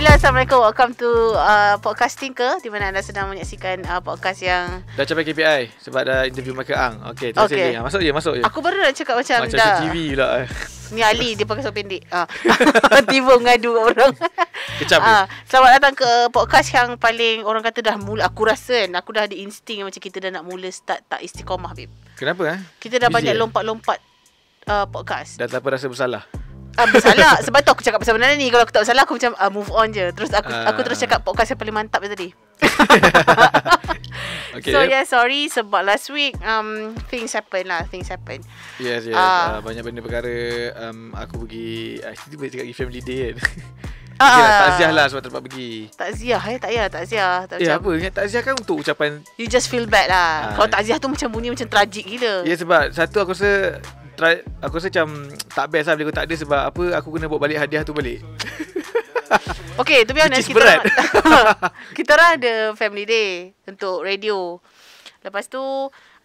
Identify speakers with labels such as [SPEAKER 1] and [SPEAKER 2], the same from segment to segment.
[SPEAKER 1] Hello Assalamualaikum Welcome to uh, Podcasting ke Di mana anda sedang menyaksikan uh, Podcast yang
[SPEAKER 2] Dah capai KPI Sebab dah interview Michael Ang Okay, terima okay. Ya. Ah, masuk je masuk je Aku
[SPEAKER 1] baru nak cakap macam Macam dah. TV pula Ni Ali Dia pakai sopan pendek uh. Tiba mengadu orang Kecap uh, Selamat datang ke Podcast yang paling Orang kata dah mula Aku rasa kan Aku dah ada insting Macam kita dah nak mula Start tak istiqomah babe.
[SPEAKER 2] Kenapa eh Kita dah Busy banyak eh?
[SPEAKER 1] lompat-lompat uh, Podcast
[SPEAKER 2] Dah tak apa rasa bersalah
[SPEAKER 1] Aku ah, salah Sebab tu aku cakap pasal benda ni Kalau aku tak salah Aku macam uh, move on je Terus aku uh. aku terus cakap Podcast yang paling mantap tadi okay, So yeah sorry Sebab last week um, Things happen lah Things happen Yes yes uh.
[SPEAKER 2] Uh, Banyak benda perkara um, Aku pergi Aku uh, boleh cakap pergi family day kan
[SPEAKER 1] Uh, yeah, lah, takziah
[SPEAKER 2] lah sebab terpaksa pergi
[SPEAKER 1] Takziah eh Tak payah takziah tak Eh apa
[SPEAKER 2] Takziah kan untuk ucapan
[SPEAKER 1] You just feel bad lah uh, Kalau takziah tu macam bunyi Macam tragic gila Ya
[SPEAKER 2] yeah, sebab Satu aku rasa try aku rasa macam tak best lah bila aku tak ada sebab apa aku kena buat balik hadiah tu balik.
[SPEAKER 1] okay, tu biar nanti kita. Lah, kita lah ada family day untuk radio. Lepas tu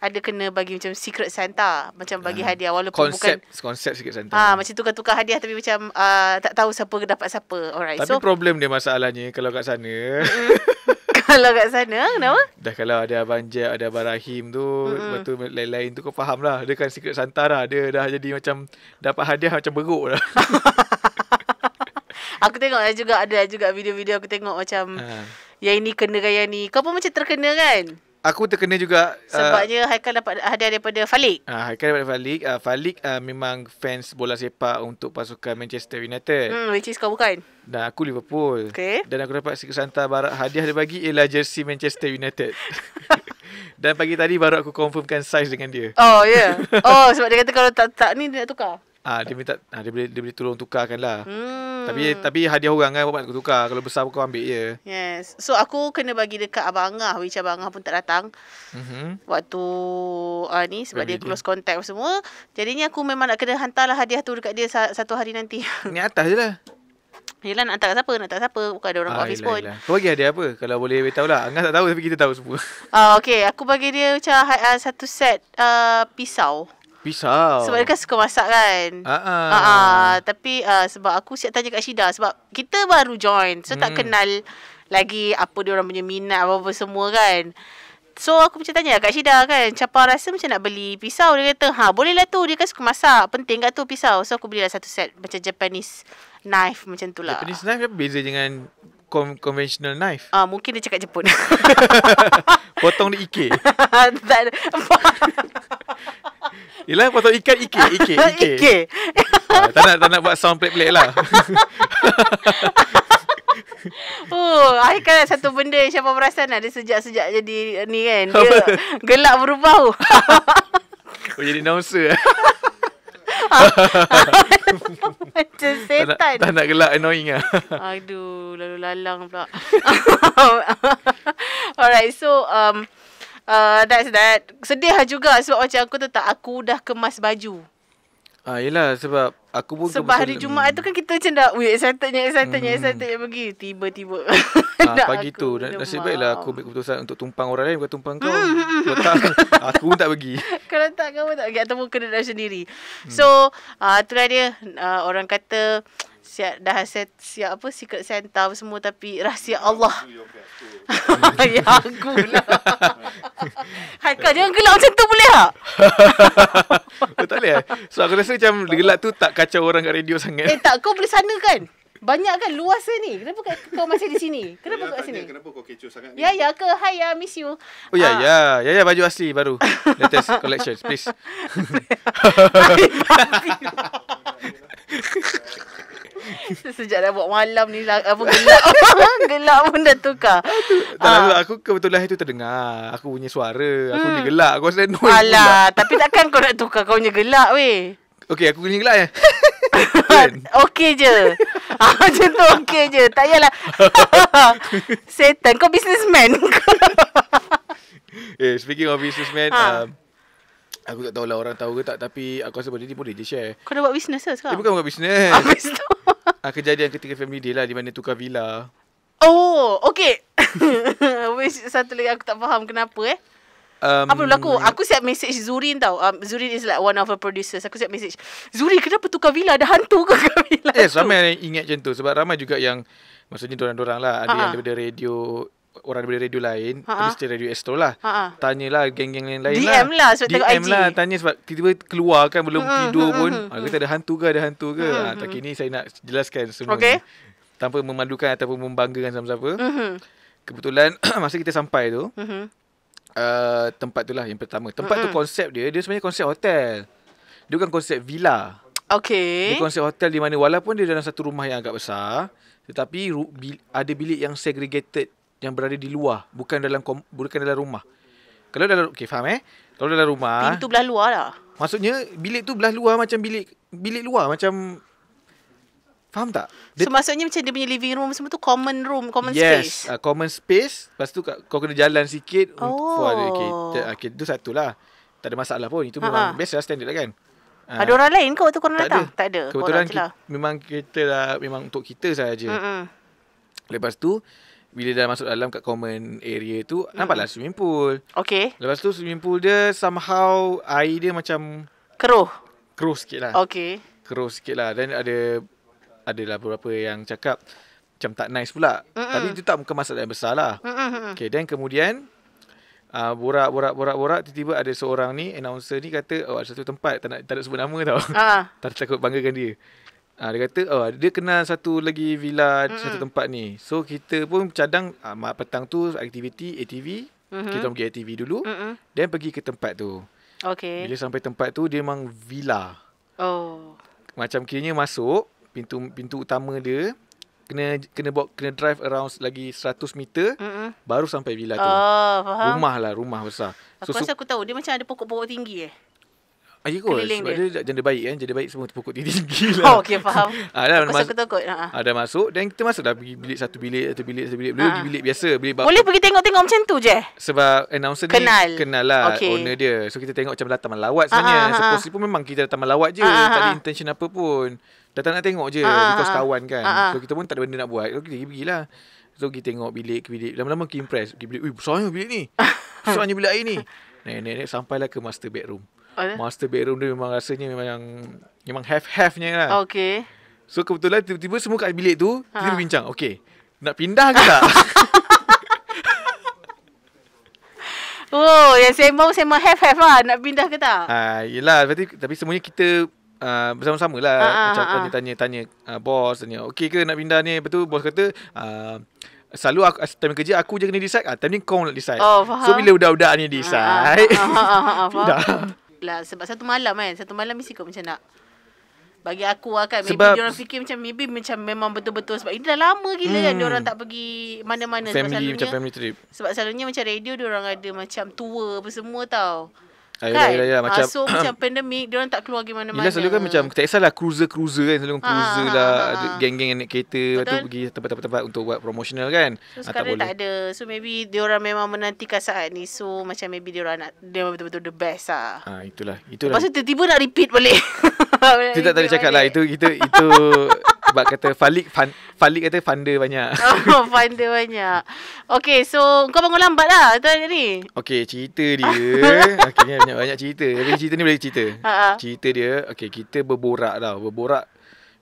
[SPEAKER 1] ada kena bagi macam secret santa macam bagi uh, hadiah walaupun konsep,
[SPEAKER 2] bukan konsep secret santa ah
[SPEAKER 1] uh, macam tukar-tukar hadiah tapi macam uh, tak tahu siapa dapat siapa alright tapi so,
[SPEAKER 2] problem dia masalahnya kalau kat sana
[SPEAKER 1] kalau kat sana kenapa?
[SPEAKER 2] Dah kalau ada Abang Jack, ada Abang Rahim tu, mm-hmm. lepas tu lain-lain tu kau faham lah. Dia kan secret santara. Dia dah jadi macam dapat hadiah macam beruk lah.
[SPEAKER 1] aku tengok lah juga ada lah juga video-video aku tengok macam ha. yang ini kena yang ni. Kau pun macam terkena kan?
[SPEAKER 2] aku terkena juga uh, sebabnya
[SPEAKER 1] uh, Haikal dapat hadiah daripada Falik.
[SPEAKER 2] uh, Haikal daripada Falik. Uh, Falik uh, memang fans bola sepak untuk pasukan Manchester United. Hmm
[SPEAKER 1] which is kau bukan?
[SPEAKER 2] Dan aku Liverpool. Okay. Dan aku dapat Sri Santa Barat hadiah dia bagi ialah jersey Manchester United. Dan pagi tadi baru aku confirmkan size dengan dia. Oh yeah. Oh sebab
[SPEAKER 1] dia kata kalau tak tak ni dia nak tukar.
[SPEAKER 2] Ah dia minta ah, dia boleh dia boleh tolong tukarkan lah. Hmm. Tapi tapi hadiah orang kan aku tukar kalau besar kau ambil je.
[SPEAKER 1] Yes. So aku kena bagi dekat abang Angah which abang Angah pun tak datang. Mm-hmm. Waktu uh, ni sebab Rami dia, close dia. contact semua. Jadinya aku memang nak kena hantarlah hadiah tu dekat dia satu hari nanti. Ni atas je lah. Yelah nak hantar kat siapa Nak hantar siapa Bukan ada orang ah, buat office pun
[SPEAKER 2] Kau bagi hadiah apa Kalau boleh beritahu lah Angah tak tahu Tapi kita tahu semua
[SPEAKER 1] Ah, Okay Aku bagi dia macam uh, Satu set uh, Pisau
[SPEAKER 2] Pisau. Sebab dia kan
[SPEAKER 1] suka masak kan. ah. Uh-uh. Uh-uh. tapi uh, sebab aku siap tanya kat Syida sebab kita baru join. So hmm. tak kenal lagi apa dia orang punya minat apa-apa semua kan. So aku macam tanya kat Syida kan Capa rasa macam nak beli pisau Dia kata ha boleh lah tu Dia kan suka masak Penting kat tu pisau So aku belilah satu set Macam Japanese knife macam tu lah
[SPEAKER 2] Japanese knife apa beza dengan con- conventional knife.
[SPEAKER 1] Ah, mungkin dia cakap Jepun.
[SPEAKER 2] potong dia ike. Ila potong ikan ike, ike, ike. ike. uh, tak nak, tak nak buat sound pelik-pelik lah.
[SPEAKER 1] Oh, uh, akhirnya kan satu benda yang siapa perasan ada lah. sejak-sejak jadi ni kan. Dia gelak berubah. Oh,
[SPEAKER 2] jadi nausea.
[SPEAKER 1] Macam setan tak, tak nak gelak annoying lah Aduh Lalu lalang pula Alright so um, uh, That's that Sedih lah juga Sebab macam aku tu tak Aku dah kemas baju
[SPEAKER 2] Ah, yelah sebab aku pun sebab hari Jumaat
[SPEAKER 1] tu kan kita macam dah we excitednya excitednya hmm. excitednya pergi tiba-tiba ha, pagi tu demam. nasib lah. aku
[SPEAKER 2] ambil keputusan untuk tumpang orang lain bukan tumpang kau hmm, hmm, hmm. tak, aku pun tak pergi
[SPEAKER 1] kalau tak kau tak pergi ataupun kena dalam sendiri hmm. so uh, itulah dia uh, orang kata siap dah set siap apa secret santa semua tapi rahsia Allah. ya aku lah. Hai kau jangan gelak macam tu boleh tak?
[SPEAKER 2] Eh, Betul ya. Eh. So aku rasa macam gelak tu tak kacau orang kat radio sangat. Eh
[SPEAKER 1] tak kau boleh sana kan? Banyak kan luas ni. Kenapa kau masih di sini? Ya, kenapa kau sini?
[SPEAKER 2] Kenapa kau kecoh sangat ni? Ya
[SPEAKER 1] ya ke? Hai ya, miss you. Oh ya
[SPEAKER 2] ah. ya. Ya ya baju asli baru. Latest collection please.
[SPEAKER 1] Sejak dah buat malam ni lah Apa gelap Gelap pun dah tukar
[SPEAKER 2] Tak ah. lalu, aku kebetulan itu terdengar Aku punya suara Aku hmm. punya gelap Aku rasa no Alah
[SPEAKER 1] Tapi takkan kau nak tukar kau punya gelap weh Okay aku punya gelap ya eh. Okay je ah, Macam tu okay je Tak payahlah Setan kau businessman
[SPEAKER 2] Eh speaking of businessman ha. um, Aku tak tahu lah orang tahu ke tak Tapi aku rasa benda ni boleh je share
[SPEAKER 1] Kau dah buat bisnes lah sekarang? Eh,
[SPEAKER 2] bukan buat bisnes. Habis tu ah, Kejadian ketika family day lah Di mana tukar villa
[SPEAKER 1] Oh okay Satu lagi aku tak faham kenapa eh
[SPEAKER 2] um, Apa berlaku?
[SPEAKER 1] Aku siap message Zurin tau um, Zurin is like one of our producers Aku siap message Zurin kenapa tukar villa? Ada hantu ke tukar villa Eh ramai
[SPEAKER 2] yang ingat macam tu Sebab ramai juga yang Maksudnya dorang-dorang lah Ada uh yang ah, ah. daripada radio orang daripada radio lain Mesti radio Astro lah Ha-ha. Tanyalah geng-geng lain lain lah DM lah sebab tengok IG DM lah tanya sebab Tiba-tiba keluar kan Belum hmm. tidur pun hmm. Kata ada hantu ke Ada hantu ke hmm. ha, Tak kini mm-hmm. saya nak jelaskan semua okay. ni Tanpa memandukan Ataupun membanggakan sama siapa hmm. Kebetulan Masa kita sampai tu hmm. uh, Tempat tu lah yang pertama Tempat hmm. tu mm-hmm. konsep dia Dia sebenarnya konsep hotel Dia bukan konsep villa
[SPEAKER 1] Okay Dia
[SPEAKER 2] konsep hotel di mana Walaupun dia dalam satu rumah yang agak besar tetapi ada bilik yang segregated yang berada di luar bukan dalam kom- bukan dalam rumah kalau dalam okey faham eh kalau dalam rumah pintu
[SPEAKER 1] belah luar lah maksudnya bilik tu belah luar macam bilik bilik luar macam faham tak dia, so maksudnya macam dia punya living room semua tu common room common yes, space yes
[SPEAKER 2] uh, common space lepas tu kau kena jalan sikit oh. for ada okey ah, okay, tu satulah tak ada masalah pun itu memang ha biasa lah standard lah kan Ha. Ada orang
[SPEAKER 1] lain ke waktu korang tak datang? Ada. Tak ada. Kebetulan oh, ki- lah.
[SPEAKER 2] memang kita dah, memang untuk kita saja. Mm-mm. Lepas tu, bila dah masuk dalam kat common area tu hmm. nampaklah swimming pool. Okay. Lepas tu swimming pool dia somehow air dia macam keruh. Keruh sikit lah. Okay. Keruh sikit lah. Dan ada adalah beberapa yang cakap macam tak nice pula. Mm-mm. Tapi itu tak bukan masalah yang besar lah. Mm-mm. Okay. Dan kemudian uh, borak, borak, borak, borak. Tiba-tiba ada seorang ni, announcer ni kata, oh ada satu tempat. Tak nak, tak nak sebut nama tau. Uh. tak takut banggakan dia. Ah, dia kata oh, dia kenal satu lagi villa mm-hmm. satu tempat ni. So kita pun cadang ah, petang tu aktiviti ATV. Mm-hmm. Kita pergi ATV dulu. Mm-hmm. Then pergi ke tempat tu. Okay. Bila sampai tempat tu dia memang villa. Oh. Macam kiranya masuk pintu pintu utama dia kena kena buat kena drive around lagi 100 meter Mm-mm. baru sampai villa tu. Oh, faham. Rumah lah, rumah besar. Aku so, rasa
[SPEAKER 1] aku tahu dia macam ada pokok-pokok tinggi eh.
[SPEAKER 2] Ah, ya kot. Sebab dia. dia janda baik kan. Janda baik semua terpukul tinggi-tinggi lah. Oh, okay, faham. Ah, ha, ha. ah, dah, masuk, takut ah, dah masuk. Dan kita masuk dah pergi bilik satu bilik, satu bilik, satu bilik. Belum ah. di bilik biasa. Bilik Boleh
[SPEAKER 1] pergi tengok-tengok macam tu je?
[SPEAKER 2] Sebab announcer kenal. ni kenal lah okay. owner dia. So, kita tengok macam datang lawat sebenarnya. Ah, ah, ah Seposi pun memang kita datang lawat je. Ah, tak ada intention apa pun. Datang nak tengok je. Ah, because ah, kawan kan. Ah, so, kita pun tak ada benda nak buat. So, kita pergi lah. So, kita tengok bilik ke bilik. Lama-lama kita impress. Kita bilik, Ui, besarnya bilik ni. Besarnya bilik air ni. Nenek-nenek sampailah ke master bedroom. Oh, master bedroom dia memang rasanya memang yang memang half-halfnya lah. Kan. Okay. So kebetulan tiba-tiba semua kat bilik tu, ha. tiba-tiba bincang. Okay, nak pindah ke tak?
[SPEAKER 1] oh, yang sembang sembang half-half lah. Nak pindah ke tak?
[SPEAKER 2] Ha, yelah, berarti, tapi semuanya kita uh, bersama-sama lah. Ha, ha, Macam tanya-tanya ha. uh, ah, bos, tanya okay ke nak pindah ni? Lepas tu bos kata... Uh, Selalu aku, time kerja aku je kena decide ah, Time ni kau nak decide oh, faham. So bila udah-udah ni decide Pindah
[SPEAKER 1] lah Sebab satu malam kan Satu malam mesti kot macam nak Bagi aku lah kan Maybe sebab diorang fikir macam Maybe macam memang betul-betul Sebab ini dah lama gila kan, hmm. kan Diorang tak pergi Mana-mana Family sebab macam family trip Sebab selalunya macam radio Diorang ada macam tua Apa semua tau Ayah, kan? Ayah, ayah, macam, so macam pandemik Diorang tak keluar gimana mana-mana Yelah selalu kan
[SPEAKER 2] macam Tak kisahlah cruiser-cruiser kan Selalu kan ah, ah, cruiser ah, lah ha, Geng-geng yang naik kereta Lepas pergi tempat-tempat Untuk buat promotional kan So ha, sekarang tak, boleh. tak
[SPEAKER 1] ada So maybe diorang memang menantikan saat ni So macam maybe diorang nak Diorang betul-betul the best lah
[SPEAKER 2] ha, Itulah itulah. Lepas tu
[SPEAKER 1] tiba-tiba nak repeat balik Kita
[SPEAKER 2] tak boleh cakap lah Itu Itu, itu sebab kata Falik fun, Falik kata funda banyak.
[SPEAKER 1] Oh, funda banyak. Okay, so kau bangun lambat lah tu hari ni.
[SPEAKER 2] Okay, cerita dia. okay, banyak, banyak cerita. Tapi cerita ni boleh cerita. Uh-huh. Cerita dia, okay, kita berborak tau. Berborak.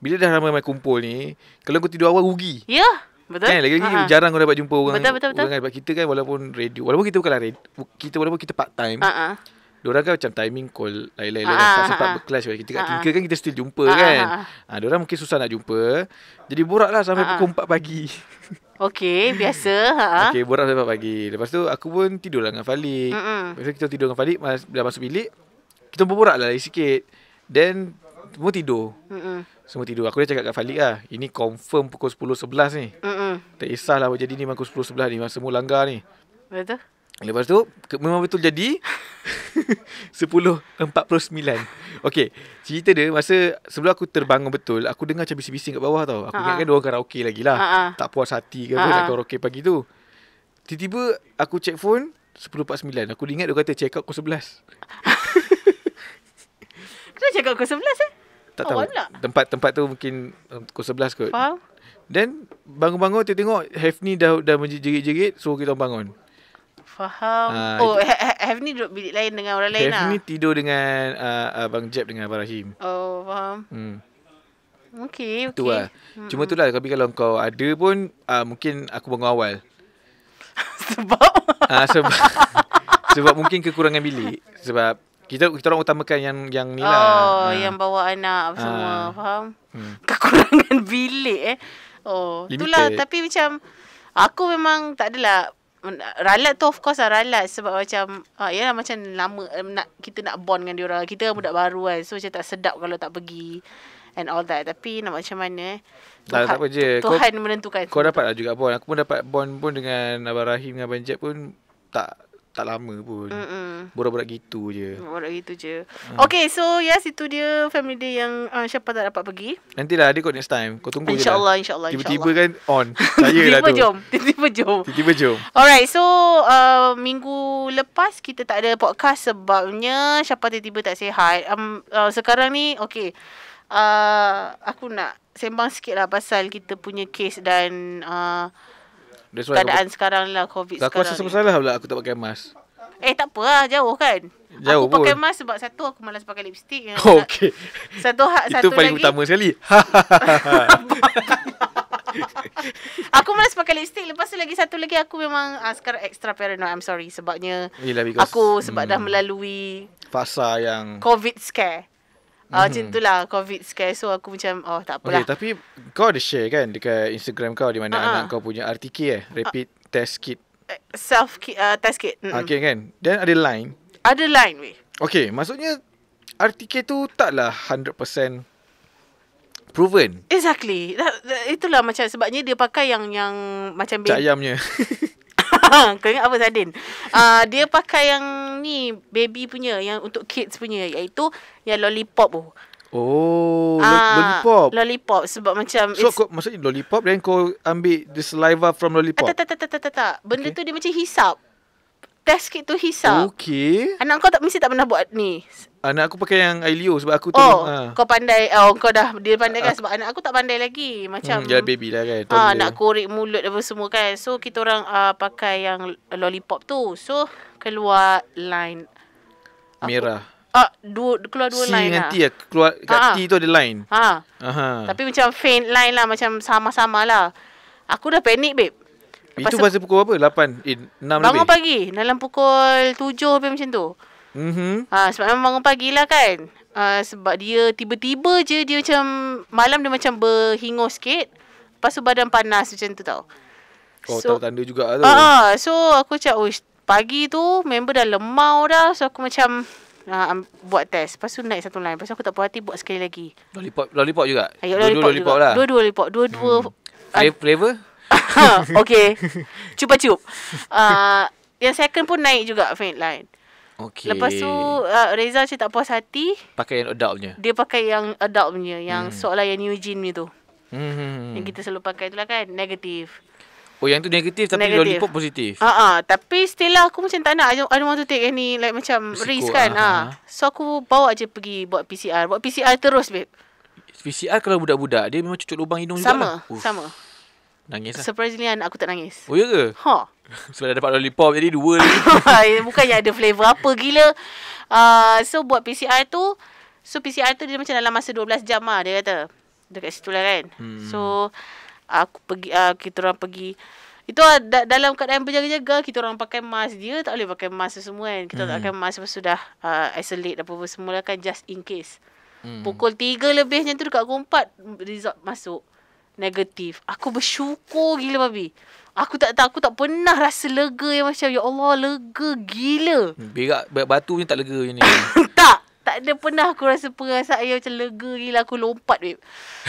[SPEAKER 2] Bila dah ramai-ramai kumpul ni, kalau kau tidur awal, rugi.
[SPEAKER 1] Ya, yeah. Betul. Kan, lagi-lagi uh-huh. jarang
[SPEAKER 2] kau dapat jumpa orang. Betul, betul, kan. sebab kita kan walaupun radio, walaupun kita bukanlah radio, kita walaupun kita part time. Uh-huh. Diorang kan macam timing call lain-lain ah, tak ah, sempat ah. berclash kita kat ah, tinker kan kita still jumpa ah, kan. Ah, ah. diorang mungkin susah nak jumpa. Jadi boraklah sampai ah, pukul 4 pagi.
[SPEAKER 1] Okay, biasa. Ha, ha.
[SPEAKER 2] Okay, borak sampai 4 pagi. Lepas tu aku pun tidurlah dengan Falik.
[SPEAKER 1] Mm
[SPEAKER 2] kita tidur dengan Falik mas, masuk bilik. Kita berborak lah lagi sikit. Then semua tidur. Mm-mm. Semua tidur. Aku dah cakap kat Falik lah. Ini confirm pukul 10.11 ni. Mm-mm. Tak kisahlah apa jadi ni pukul 10.11 ni. Semua langgar ni. Betul. Lepas tu Memang betul jadi 10.49 Okay Cerita dia Masa sebelum aku terbangun betul Aku dengar macam bising-bising kat bawah tau Aku ingatkan ah. dia orang karaoke lagi lah Ha-ha. Ah. Tak puas hati ke apa ah, Nak karaoke pagi tu Tiba-tiba Aku check phone 10.49 Aku ingat dia kata check out pukul 11
[SPEAKER 1] Kenapa check out pukul 11 eh? Tak oh, tahu
[SPEAKER 2] Tempat-tempat tu mungkin eh, Pukul 11 kot Faham Then Bangun-bangun tengok Hefni dah, dah menjerit-jerit So kita bangun
[SPEAKER 1] Faham. Uh, oh, Hafni ha- duduk bilik lain dengan orang lain lah.
[SPEAKER 2] tidur dengan uh, ah, Abang ah, Jeb dengan Abang Rahim.
[SPEAKER 1] Oh, faham. Hmm. Okay, okay. Itu lah. Hmm. Cuma tu
[SPEAKER 2] lah, tapi kalau kau ada pun, uh, mungkin aku bangun awal. sebab? Uh, sebab, sebab mungkin kekurangan bilik. Sebab kita kita orang utamakan yang yang ni lah. Oh, ha. yang bawa anak apa ha. semua, faham?
[SPEAKER 1] Hmm. Kekurangan bilik eh. Oh, Limited. itulah tapi macam aku memang tak adalah ralat tu of course lah ralat sebab macam ah ha, yalah macam lama nak kita nak bond dengan dia orang. Kita budak baru kan. So macam tak sedap kalau tak pergi and all that. Tapi nak macam mana eh? Tuhan, tak, tak apa je. Tuhan kau, menentukan. Kau dapat
[SPEAKER 2] lah juga bond. Aku pun dapat bond pun dengan Abang Rahim dengan Abang Jeb pun tak tak lama pun. Mm-mm. Borak-borak gitu je.
[SPEAKER 1] Borak gitu je. Hmm. Okay, so yes, itu dia family day yang uh, siapa tak dapat pergi.
[SPEAKER 2] Nantilah, dia kot next time. Kau tunggu insya je Allah, lah. InsyaAllah, insyaAllah. Tiba-tiba kan on. tiba lah tu. Jom. Tiba-tiba jom. Tiba-tiba jom.
[SPEAKER 1] Alright, so uh, minggu lepas kita tak ada podcast sebabnya siapa tiba-tiba tak sihat. Um, uh, sekarang ni, okay. Uh, aku nak sembang sikit lah pasal kita punya case dan... Uh,
[SPEAKER 2] That's why keadaan aku,
[SPEAKER 1] sekarang lah COVID aku sekarang. Aku rasa sebab
[SPEAKER 2] salah pula aku tak pakai mask.
[SPEAKER 1] Eh tak apa lah, jauh kan. Jauh aku pun. pakai mask sebab satu aku malas pakai lipstick. Oh, okay. Satu hak satu Itu paling lagi. utama sekali. aku malas pakai lipstick Lepas tu lagi satu lagi Aku memang uh, Sekarang extra paranoid I'm sorry Sebabnya
[SPEAKER 2] Yelah, because, Aku sebab hmm, dah
[SPEAKER 1] melalui
[SPEAKER 2] Fasa yang
[SPEAKER 1] Covid scare Oh, mm-hmm. macam mhm. itulah COVID scare. So, aku macam, oh, tak apalah. Okay,
[SPEAKER 2] tapi kau ada share kan dekat Instagram kau di mana uh-huh. anak kau punya RTK eh? Rapid uh, Test Kit.
[SPEAKER 1] Eh, self ki- uh, Test Kit. mm
[SPEAKER 2] Okay, kan? Then ada line.
[SPEAKER 1] Ada line, weh.
[SPEAKER 2] Okay, maksudnya RTK tu taklah 100% proven.
[SPEAKER 1] Exactly. That, that, itulah macam sebabnya dia pakai yang yang macam... Cak
[SPEAKER 2] ayamnya.
[SPEAKER 1] Kau ingat apa Sadin? Uh, dia pakai yang ni baby punya yang untuk kids punya iaitu yang lollipop tu. Oh, uh, lollipop. Lollipop sebab macam So kau
[SPEAKER 2] maksudnya lollipop then kau ambil the saliva from lollipop. Tak
[SPEAKER 1] tak tak tak tak. Benda okay. tu dia macam hisap test kit tu hisap.
[SPEAKER 2] Okey.
[SPEAKER 1] Anak kau tak mesti tak pernah buat ni.
[SPEAKER 2] Anak aku pakai yang Ilio sebab aku tu. Oh, ha. kau
[SPEAKER 1] pandai. Oh, kau dah dia pandai kan ah. sebab anak aku tak pandai lagi. Macam hmm, dia ya,
[SPEAKER 2] baby lah kan. Ah, nak
[SPEAKER 1] korek mulut apa semua kan. So kita orang uh, pakai yang lollipop tu. So keluar line merah. Ah, dua keluar dua C line. Si dengan lah. T ya.
[SPEAKER 2] Keluar kat ha T tu ada line. Ha. Aha. Tapi
[SPEAKER 1] macam faint line lah macam sama-samalah. Aku dah panik, babe. Pasal itu masa
[SPEAKER 2] pukul berapa? 8? Eh, 6 bangun lebih? Bangun
[SPEAKER 1] pagi. Dalam pukul 7 lebih macam tu. Mm-hmm. Ha, sebab memang bangun pagi lah kan. Ha, sebab dia tiba-tiba je dia macam... Malam dia macam berhingus sikit. Lepas tu badan panas macam tu tau.
[SPEAKER 2] Oh, so, tahu tanda juga lah tu. Ha, ha,
[SPEAKER 1] so, aku cakap, oh, pagi tu member dah lemau dah. So, aku macam... Uh, buat test Lepas tu naik satu line Lepas tu aku tak puas hati Buat sekali lagi
[SPEAKER 2] Lollipop, lollipop juga? Ha, ya, dua-dua lollipop, lollipop lah Dua-dua
[SPEAKER 1] lollipop Dua-dua hmm. Flavor? okay. Cuba cup uh, ah, yang second pun naik juga faint line.
[SPEAKER 2] Okay. Lepas tu uh,
[SPEAKER 1] Reza saya tak puas hati.
[SPEAKER 2] Pakai yang adult punya.
[SPEAKER 1] Dia pakai yang adult punya yang hmm. soalan yang new jean ni tu.
[SPEAKER 2] Hmm. Yang kita
[SPEAKER 1] selalu pakai itulah kan negatif.
[SPEAKER 2] Oh yang tu negatif tapi negative. lollipop positif. ah,
[SPEAKER 1] uh-huh. tapi still lah aku macam tak nak I don't want to take any like macam risk kan. Lah, ha. Uh-huh. Uh. So aku bawa aje pergi buat PCR. Buat PCR terus babe.
[SPEAKER 2] PCR kalau budak-budak dia memang
[SPEAKER 1] cucuk lubang hidung juga. Sama, jugalah. sama. Nangis lah Surprisingly anak aku tak nangis
[SPEAKER 2] Oh ya ke? Ha Sebab dah dapat lollipop Jadi dua
[SPEAKER 1] lagi ya, Bukannya ada flavor apa gila uh, So buat PCR tu So PCR tu dia macam dalam masa 12 jam lah Dia kata Dekat situ lah kan hmm. So Aku pergi uh, Kita orang pergi itu ada ah, dalam keadaan berjaga-jaga kita orang pakai mask dia tak boleh pakai mask semua kan kita hmm. tak pakai mask sebab sudah uh, isolate apa apa semua kan just in case hmm. pukul 3 lebih macam tu dekat pukul 4 result masuk negatif. Aku bersyukur gila babi. Aku tak tahu aku tak pernah rasa lega yang macam ya Allah lega gila. Hmm,
[SPEAKER 2] berak batu punya tak lega macam ni.
[SPEAKER 1] tak. Tak ada pernah aku rasa perasaan yang macam lega gila aku lompat babe.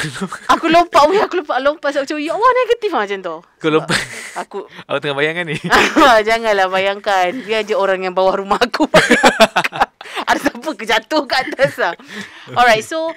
[SPEAKER 1] aku lompat weh aku lompat lompat sebab macam ya Allah negatif lah macam tu. Kau lompat. Aku
[SPEAKER 2] Aku tengah bayangkan ni.
[SPEAKER 1] Ah, janganlah bayangkan. Dia je orang yang bawah rumah aku. ada siapa ke jatuh kat atas lah. Alright so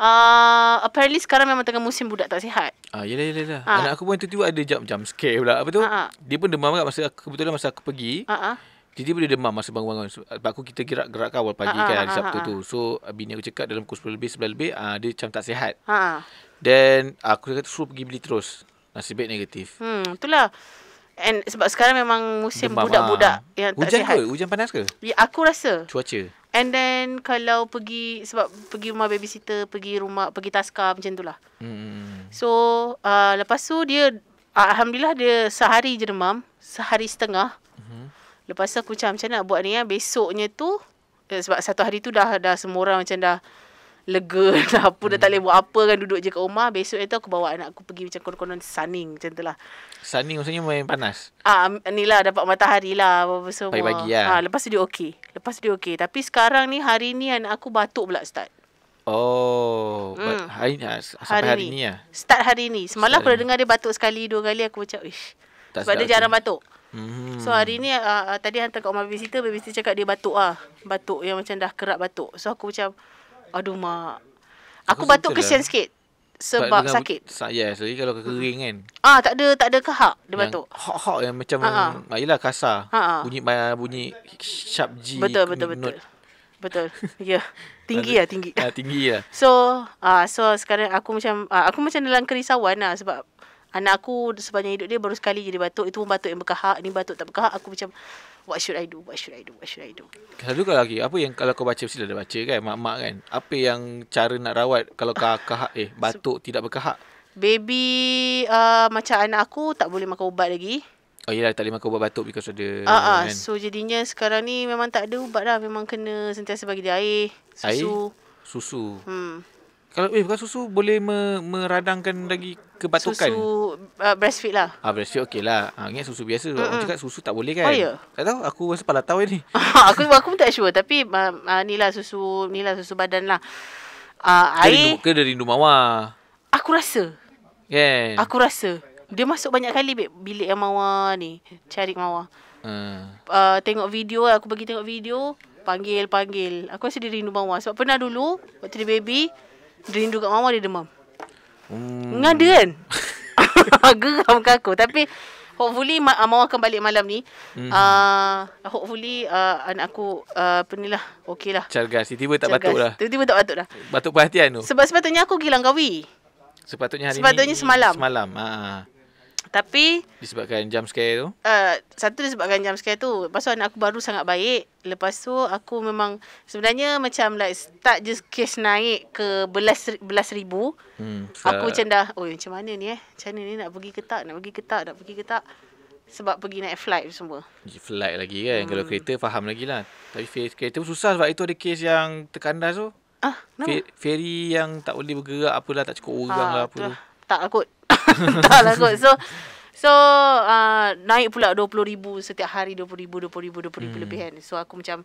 [SPEAKER 1] uh, apparently sekarang memang tengah musim budak tak sihat.
[SPEAKER 2] Ah, yelah, yelah, yelah. Ha. Anak aku pun tiba-tiba ada jump, jump scare pula. Apa tu? Ha. Dia pun demam kat masa aku, kebetulan masa aku pergi. Ha. Jadi boleh demam masa bangun-bangun. Sebab aku kita gerak-gerak kan awal pagi ha, kan hari ha, Sabtu ha, tu. So bini aku cakap dalam pukul 10 lebih, 9 lebih, uh, dia macam tak sihat. Ha. Then aku kata suruh pergi beli terus. Nasib baik negatif.
[SPEAKER 1] Hmm, itulah. And sebab sekarang memang musim budak-budak ha. yang tak hujan sihat. Hujan ke? Hujan panas ke? Ya, aku rasa. Cuaca? And then kalau pergi sebab pergi rumah babysitter, pergi rumah pergi taska macam itulah. Hmm. So, uh, lepas tu dia alhamdulillah dia sehari je demam, sehari setengah. Hmm. Lepas tu aku macam macam nak buat ni ya, besoknya tu eh, sebab satu hari tu dah dah semua orang macam dah lega lah apa hmm. dah tak boleh buat apa kan duduk je kat rumah besok itu aku bawa anak aku pergi macam konon-konon sunning macam tu lah
[SPEAKER 2] sunning maksudnya main panas
[SPEAKER 1] ah ni lah dapat matahari lah apa semua pagi lah. ah, lepas tu dia okey lepas tu dia okey tapi sekarang ni hari ni anak aku batuk pula start
[SPEAKER 2] Oh, hmm. hari, ni. Ah, hari, hari ni. ni lah.
[SPEAKER 1] Start hari ni. Semalam Start aku dah dengar dia batuk sekali, dua kali. Aku macam, ish. Tak sebab dia jarang batuk. Hmm. So hari ni uh, Tadi hantar kat rumah babysitter Babysitter cakap dia batuk lah Batuk yang macam dah kerap batuk So aku macam Aduh mak. Aku, batuk kesian lah. sikit. Sebab sakit.
[SPEAKER 2] Sa yes, jadi kalau kering hmm. kan.
[SPEAKER 1] Ah, tak ada tak ada kehak dia yang batuk.
[SPEAKER 2] Hok-hok yang macam ha -ha. Ah, kasar. Ha -ha. Bunyi bunyi sharp G. Betul betul betul. Note.
[SPEAKER 1] Betul. Ya. Yeah. Tinggi lah, tinggi.
[SPEAKER 2] Ah, tinggi lah. So,
[SPEAKER 1] ah, so sekarang aku macam ah, aku macam dalam kerisauan lah sebab anak aku sepanjang hidup dia baru sekali jadi batuk. Itu pun batuk yang berkahak. Ini batuk tak berkahak. Aku macam what should I do? What should I do? What should I do?
[SPEAKER 2] Selalu kalau lagi, apa yang kalau kau baca, mesti dah baca kan, mak-mak kan. Apa yang cara nak rawat kalau kahak, eh, batuk so, tidak berkahak?
[SPEAKER 1] Baby, uh, macam anak aku tak boleh makan ubat lagi.
[SPEAKER 2] Oh yelah, tak boleh makan ubat batuk because ada... Uh, uh, so
[SPEAKER 1] jadinya sekarang ni memang tak ada ubat lah, Memang kena sentiasa bagi dia air, susu. Air? Susu. Hmm
[SPEAKER 2] kalau eh bukan susu boleh me, meradangkan lagi kebatukan. Susu
[SPEAKER 1] uh, breastfeed lah.
[SPEAKER 2] Ah breastfeed okey lah. Ha, ingat susu biasa. Mm-hmm. Orang cakap susu tak boleh kan. Oh, ya. Tak tahu aku rasa pala tahu ni.
[SPEAKER 1] aku aku pun tak sure tapi uh, uh, ni lah susu ni lah susu badan lah. Uh, ah, air.
[SPEAKER 2] Ke dari rindu mama.
[SPEAKER 1] Aku rasa.
[SPEAKER 2] Yeah. Kan? Aku
[SPEAKER 1] rasa. Dia masuk banyak kali babe, bilik yang mawa ni. Cari mawa. Hmm. Uh, tengok video aku bagi tengok video. Panggil, panggil. Aku rasa dia rindu mawa. Sebab pernah dulu, waktu dia baby, dia rindu kat mama dia demam hmm. Ngan dia kan Geram ke aku Tapi Hopefully ma- ah, Mama akan balik malam ni hmm. uh, Hopefully uh, Anak aku uh, Apa ni lah Okay lah
[SPEAKER 2] Cergas Tiba-tiba tak batuk lah
[SPEAKER 1] Tiba-tiba tak batuk lah.
[SPEAKER 2] Batuk perhatian tu Sebab
[SPEAKER 1] sepatutnya aku Gilang kawi
[SPEAKER 2] Sepatutnya hari sepatutnya ni Sepatutnya semalam Semalam Haa tapi disebabkan jump scare tu?
[SPEAKER 1] Uh, satu disebabkan jump scare tu. Lepas tu anak aku baru sangat baik. Lepas tu aku memang sebenarnya macam like start je case naik ke belas belas ribu. Hmm, aku macam dah, oi macam mana ni eh? Macam mana ni nak pergi ke tak? Nak pergi ke tak? Nak pergi ke tak? Sebab pergi naik flight semua.
[SPEAKER 2] Flight lagi kan. Hmm. Kalau kereta faham lagi lah. Tapi kereta pun susah sebab itu ada case yang terkandas tu. Ah, Fer- ferry yang tak boleh bergerak apalah tak cukup orang ah, lah apa tu
[SPEAKER 1] tak lah kot. tak lah kot. So, so uh, naik pula RM20,000 setiap hari. RM20,000, RM20,000, RM20,000 hmm. lebih kan. So, aku macam...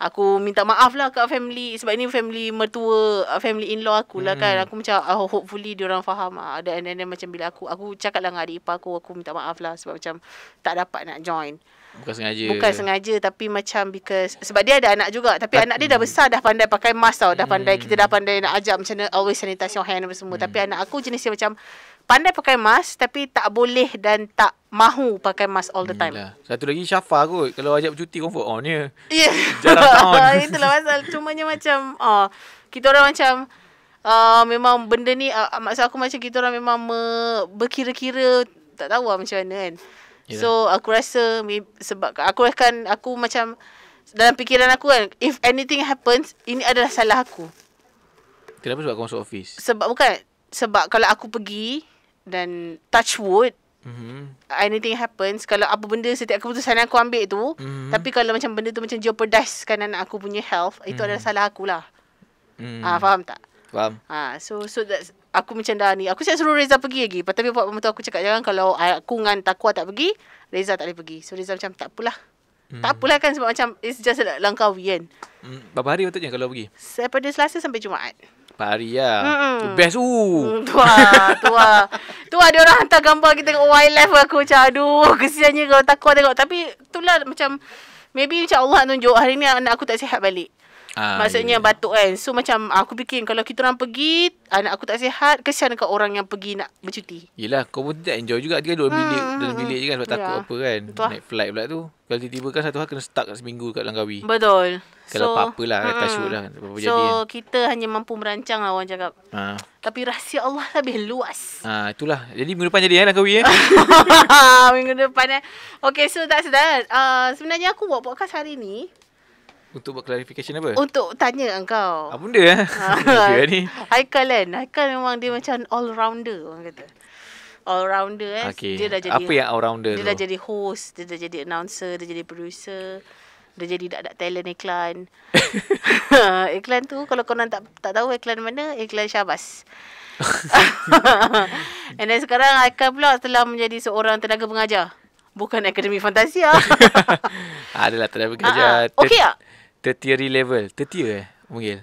[SPEAKER 1] Aku minta maaf lah kat family sebab ini family mertua, uh, family in-law aku lah kan? hmm. kan. Aku macam oh, hopefully ah, dia orang faham ada Dan, dan, macam bila aku aku cakap lah dengan adik ipar aku, aku minta maaf lah sebab macam tak dapat nak join.
[SPEAKER 2] Bukan sengaja. Bukan sengaja
[SPEAKER 1] tapi macam because sebab dia ada anak juga tapi At- anak dia dah hmm. besar dah pandai pakai mask tau. Dah hmm. pandai kita dah pandai nak ajak macam mana always sanitize your hand semua. Hmm. Tapi anak aku jenis dia macam pandai pakai mask tapi tak boleh dan tak mahu pakai mask all the time. Hmm,
[SPEAKER 2] Satu lagi Syafa kot kalau ajak bercuti comfort on oh, ya.
[SPEAKER 1] tahun. Itulah pasal cumanya macam oh, kita orang macam Uh, memang benda ni uh, Maksud aku macam kita orang memang Berkira-kira Tak tahu lah macam mana kan Yeah. So aku rasa sebab aku akan aku macam dalam fikiran aku kan if anything happens ini adalah salah aku.
[SPEAKER 2] Kenapa sebab kau masuk office?
[SPEAKER 1] Sebab bukan sebab kalau aku pergi dan touch wood Mm-hmm. Anything happens Kalau apa benda Setiap keputusan yang aku ambil tu mm-hmm. Tapi kalau macam benda tu Macam jeopardize Kan anak aku punya health mm-hmm. Itu adalah salah akulah
[SPEAKER 2] mm. Mm-hmm. ah, Faham tak? Faham
[SPEAKER 1] ah, So so that's aku macam dah ni. Aku siap suruh Reza pergi lagi. Tapi buat pemotor aku cakap jangan kalau aku dengan Takwa tak pergi, Reza tak boleh pergi. So Reza macam tak apalah. Hmm. Tak apalah kan sebab macam it's just a langkawi kan.
[SPEAKER 2] Hmm. Berapa hari patutnya kalau pergi?
[SPEAKER 1] Saya pada Selasa sampai Jumaat.
[SPEAKER 2] Pari ya. mm Best u. Mm, tua,
[SPEAKER 1] tua. tua dia orang hantar gambar kita dengan wildlife aku macam aduh kesiannya kau takut tengok tapi itulah macam maybe macam Allah tunjuk hari ni anak aku tak sihat balik. Ah, Maksudnya yeah. Ya. batuk kan So macam aku fikir Kalau kita orang pergi Anak aku tak sihat Kesian ke orang yang pergi Nak bercuti
[SPEAKER 2] Yelah kau pun tak enjoy juga Dia dalam bilik hmm, Dalam hmm, bilik hmm, je kan Sebab yeah. Hmm. takut ya, apa kan Betul. Lah. Naik flight pula tu Kalau tiba-tiba kan satu hari Kena stuck seminggu kat Langkawi Betul Kalau so, apa-apa lah hmm. Tak lah apa hmm. So jadi. Kan.
[SPEAKER 1] kita hanya mampu merancang lah Orang cakap ha. Tapi rahsia Allah lah lebih luas
[SPEAKER 2] ha, Itulah Jadi minggu depan jadi eh Langkawi eh
[SPEAKER 1] Minggu depan eh Okay so tak sedar. uh, Sebenarnya aku buat podcast hari ni
[SPEAKER 2] untuk buat clarification apa?
[SPEAKER 1] Untuk tanya engkau. Apa ah, eh. ah, benda eh? Ha. ni. Haikal kan. Haikal memang dia macam all rounder orang kata. All rounder eh. Okay. Dia dah jadi Apa yang all rounder Dia tu? dah jadi host, dia dah jadi announcer, dia jadi producer. Dia jadi dak dak talent iklan. iklan tu kalau kau tak tak tahu iklan mana, iklan Syabas. And sekarang Haikal pula telah menjadi seorang tenaga pengajar. Bukan Akademi Fantasia.
[SPEAKER 2] Adalah tenaga pengajar. uh Okey tak? Ya? tertiary level. Tertiary eh? Mungkin.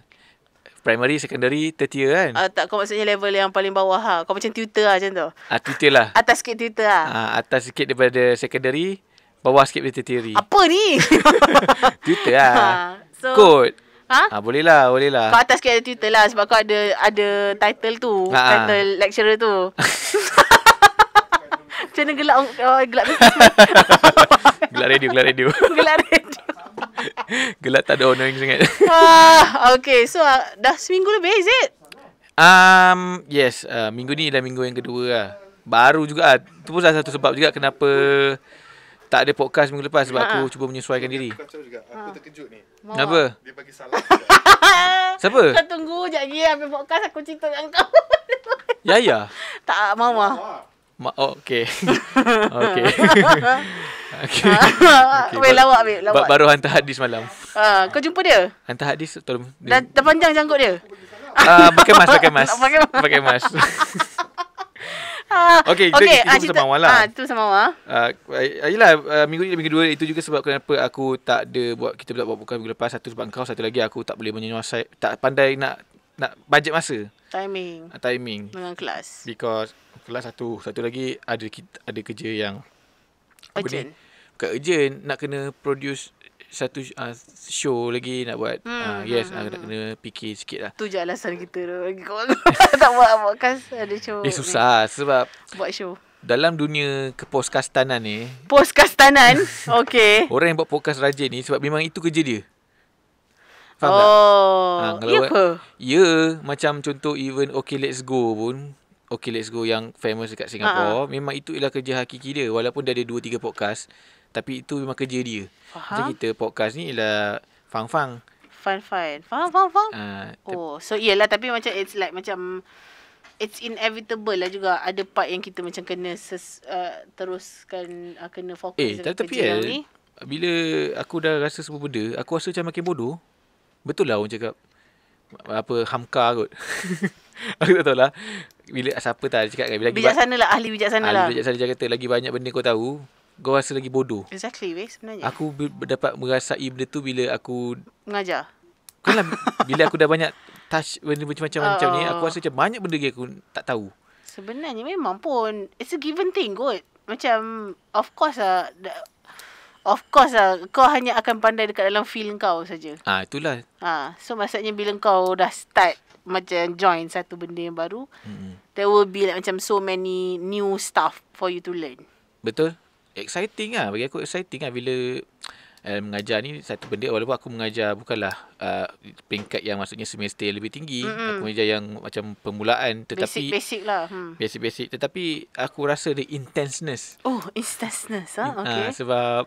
[SPEAKER 2] Primary, secondary, tertiary kan? Uh,
[SPEAKER 1] tak, kau maksudnya level yang paling bawah ha. Kau macam tutor lah macam tu. Uh, tutor lah. Atas sikit tutor lah.
[SPEAKER 2] Uh, atas sikit daripada secondary, bawah sikit daripada tertiary. Apa ni? tutor lah. Ha,
[SPEAKER 1] so, Kod. Ha? ha?
[SPEAKER 2] boleh lah, boleh lah. Kau
[SPEAKER 1] atas sikit ada tutor lah sebab kau ada ada title tu. Ha, title lecturer tu. macam mana gelap, oh, gelap tu?
[SPEAKER 2] Gelar radio, gelar radio.
[SPEAKER 1] Gelar radio.
[SPEAKER 2] gelak tak ada annoying sangat.
[SPEAKER 1] ah, okay, so uh, dah seminggu lebih, is it?
[SPEAKER 2] Um, yes, uh, minggu ni dah minggu yang kedua lah. Baru juga lah. Itu pun salah satu sebab juga kenapa tak ada podcast minggu lepas sebab ha. aku ah. cuba menyesuaikan diri. Aku juga. Aku ha. terkejut
[SPEAKER 1] ni. Mawa. Kenapa? Dia bagi salam. Siapa? Kita tunggu jap lagi habis podcast aku cerita dengan kau. ya ya. Tak mama.
[SPEAKER 2] Ma oh, okay. okey.
[SPEAKER 1] Okay. Ah. okay. Weh, lawak, babe. Lawak. Baru hantar hadis malam. Uh, kau jumpa dia?
[SPEAKER 2] Hantar hadis, tolong. Dah,
[SPEAKER 1] dah panjang janggut dia?
[SPEAKER 2] Uh, pakai mask, pakai mask. pakai mask. pakai mask.
[SPEAKER 1] okay, okay, kita, kita sama awal itu lah. sama awal.
[SPEAKER 2] Uh, ayolah, minggu ni minggu dua itu juga sebab kenapa aku tak ada buat, kita tak buat bukan minggu lepas. Satu sebab kau, satu lagi aku tak boleh menyuasai, tak pandai nak nak bajet masa.
[SPEAKER 1] Timing. Uh, timing. Dengan kelas.
[SPEAKER 2] Because kelas satu, satu lagi ada ada kerja yang Urgent bukan urgent nak kena produce satu uh, show lagi nak buat hmm, uh, Yes ah, hmm, uh, Nak hmm. kena fikir sikit lah
[SPEAKER 1] Tu je alasan kita Tak buat podcast Ada show Eh susah ni. Lah sebab Buat show
[SPEAKER 2] Dalam dunia Keposkastanan ni
[SPEAKER 1] Poskastanan Okay
[SPEAKER 2] Orang yang buat podcast rajin ni Sebab memang itu kerja dia
[SPEAKER 1] Faham oh, tak? Ha, ya
[SPEAKER 2] Ya Macam contoh even Okay let's go pun Okay let's go yang famous dekat Singapura ha, uh-huh. Ha. Memang itu ialah kerja hakiki dia Walaupun dia ada 2-3 podcast tapi itu memang kerja dia. Faham. Macam kita podcast ni ialah fang-fang.
[SPEAKER 1] Fun-fun. Fang-fang-fang. Uh, ah, te- oh, so iyalah tapi macam it's like macam it's inevitable lah juga ada part yang kita macam kena ses, uh, teruskan uh, kena fokus eh, dengan tapi kerja eh, ni.
[SPEAKER 2] Bila aku dah rasa semua benda, aku rasa macam makin bodoh. Betul lah orang cakap. Apa, hamka kot. aku tak tahu lah. Bila, siapa tak ada cakap kan. bijaksana lah, ahli bijaksana lah. Ahli bijaksana dia kata, lagi banyak benda kau tahu, kau rasa lagi bodoh
[SPEAKER 1] Exactly weh sebenarnya
[SPEAKER 2] Aku b- dapat merasai benda tu Bila aku Mengajar Kan Bila aku dah banyak Touch benda macam-macam uh, macam ni ah. Aku rasa macam banyak benda Yang aku tak tahu
[SPEAKER 1] Sebenarnya memang pun It's a given thing kot Macam Of course lah the, Of course lah Kau hanya akan pandai Dekat dalam feel kau saja. Ah, itulah Ah, So maksudnya Bila kau dah start Macam join Satu benda yang baru mm-hmm. There will be like Macam so many New stuff For you to learn
[SPEAKER 2] Betul exciting lah bagi aku exciting lah bila uh, mengajar ni satu benda walaupun aku mengajar bukanlah uh, peringkat yang maksudnya semester yang lebih tinggi mm-hmm. aku mengajar yang macam permulaan tetapi basic basic lah hmm. basic basic tetapi aku rasa the intenseness
[SPEAKER 1] oh intenseness ah ha, Okay. uh,
[SPEAKER 2] sebab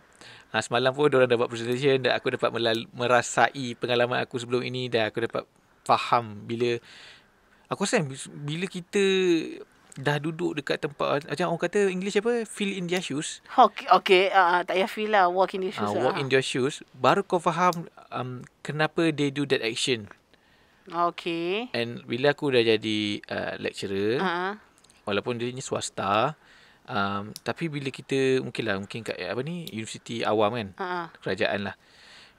[SPEAKER 2] Ha, semalam pun orang dapat presentation dan aku dapat merasai pengalaman aku sebelum ini dan aku dapat faham bila aku rasa bila kita dah duduk dekat tempat macam orang kata English apa feel in your shoes
[SPEAKER 1] okay, okay. Uh, ah, tak payah feel lah walk in your ah, shoes uh, walk lah. in
[SPEAKER 2] your shoes baru kau faham um, kenapa they do that action
[SPEAKER 1] okay
[SPEAKER 2] and bila aku dah jadi uh, lecturer uh-huh. walaupun dia ni swasta um, tapi bila kita mungkin lah mungkin kat apa ni University awam kan uh-huh. kerajaan lah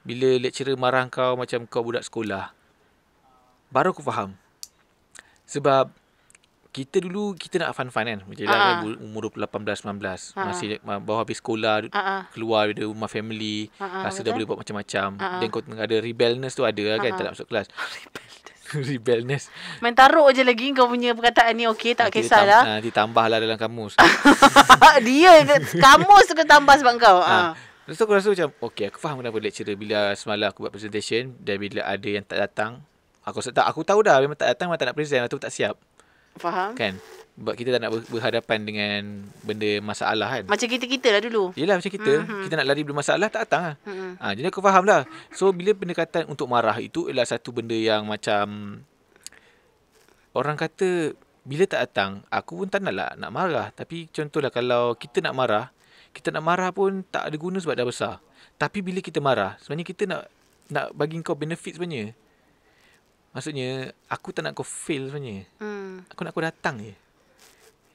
[SPEAKER 2] bila lecturer marah kau macam kau budak sekolah baru aku faham sebab kita dulu kita nak fun-fun kan macam uh-huh. dah ah. umur 18 19 uh-huh. masih ah. bawa habis sekolah uh-huh. keluar dari rumah family uh-huh. rasa okay. dah boleh buat macam-macam dan uh-huh. kau ada rebellness tu ada lah kan uh-huh. tak nak masuk kelas rebellness
[SPEAKER 1] main taruh je lagi kau punya perkataan ni okey tak kisahlah nanti, lah
[SPEAKER 2] nanti tambahlah dalam kamus
[SPEAKER 1] dia kamus tu kena tambah sebab kau ha.
[SPEAKER 2] Lepas tu aku rasa macam Okay aku faham kenapa lecturer Bila semalam aku buat presentation Dan bila ada yang tak datang Aku rasa tak Aku tahu dah Memang tak datang Memang tak nak present Lepas tu tak siap Faham. Kan? Sebab kita tak nak berhadapan dengan benda masalah kan. Macam
[SPEAKER 1] kita-kita lah dulu.
[SPEAKER 2] Yelah macam kita. Mm-hmm. Kita nak lari benda masalah tak datang lah. Mm-hmm. Ha, jadi aku faham lah. So bila pendekatan untuk marah itu ialah satu benda yang macam... Orang kata bila tak datang aku pun tak nak lah nak marah. Tapi contohlah kalau kita nak marah. Kita nak marah pun tak ada guna sebab dah besar. Tapi bila kita marah sebenarnya kita nak nak bagi kau benefit sebenarnya. Maksudnya Aku tak nak kau fail sebenarnya
[SPEAKER 1] hmm. Aku nak
[SPEAKER 2] kau datang je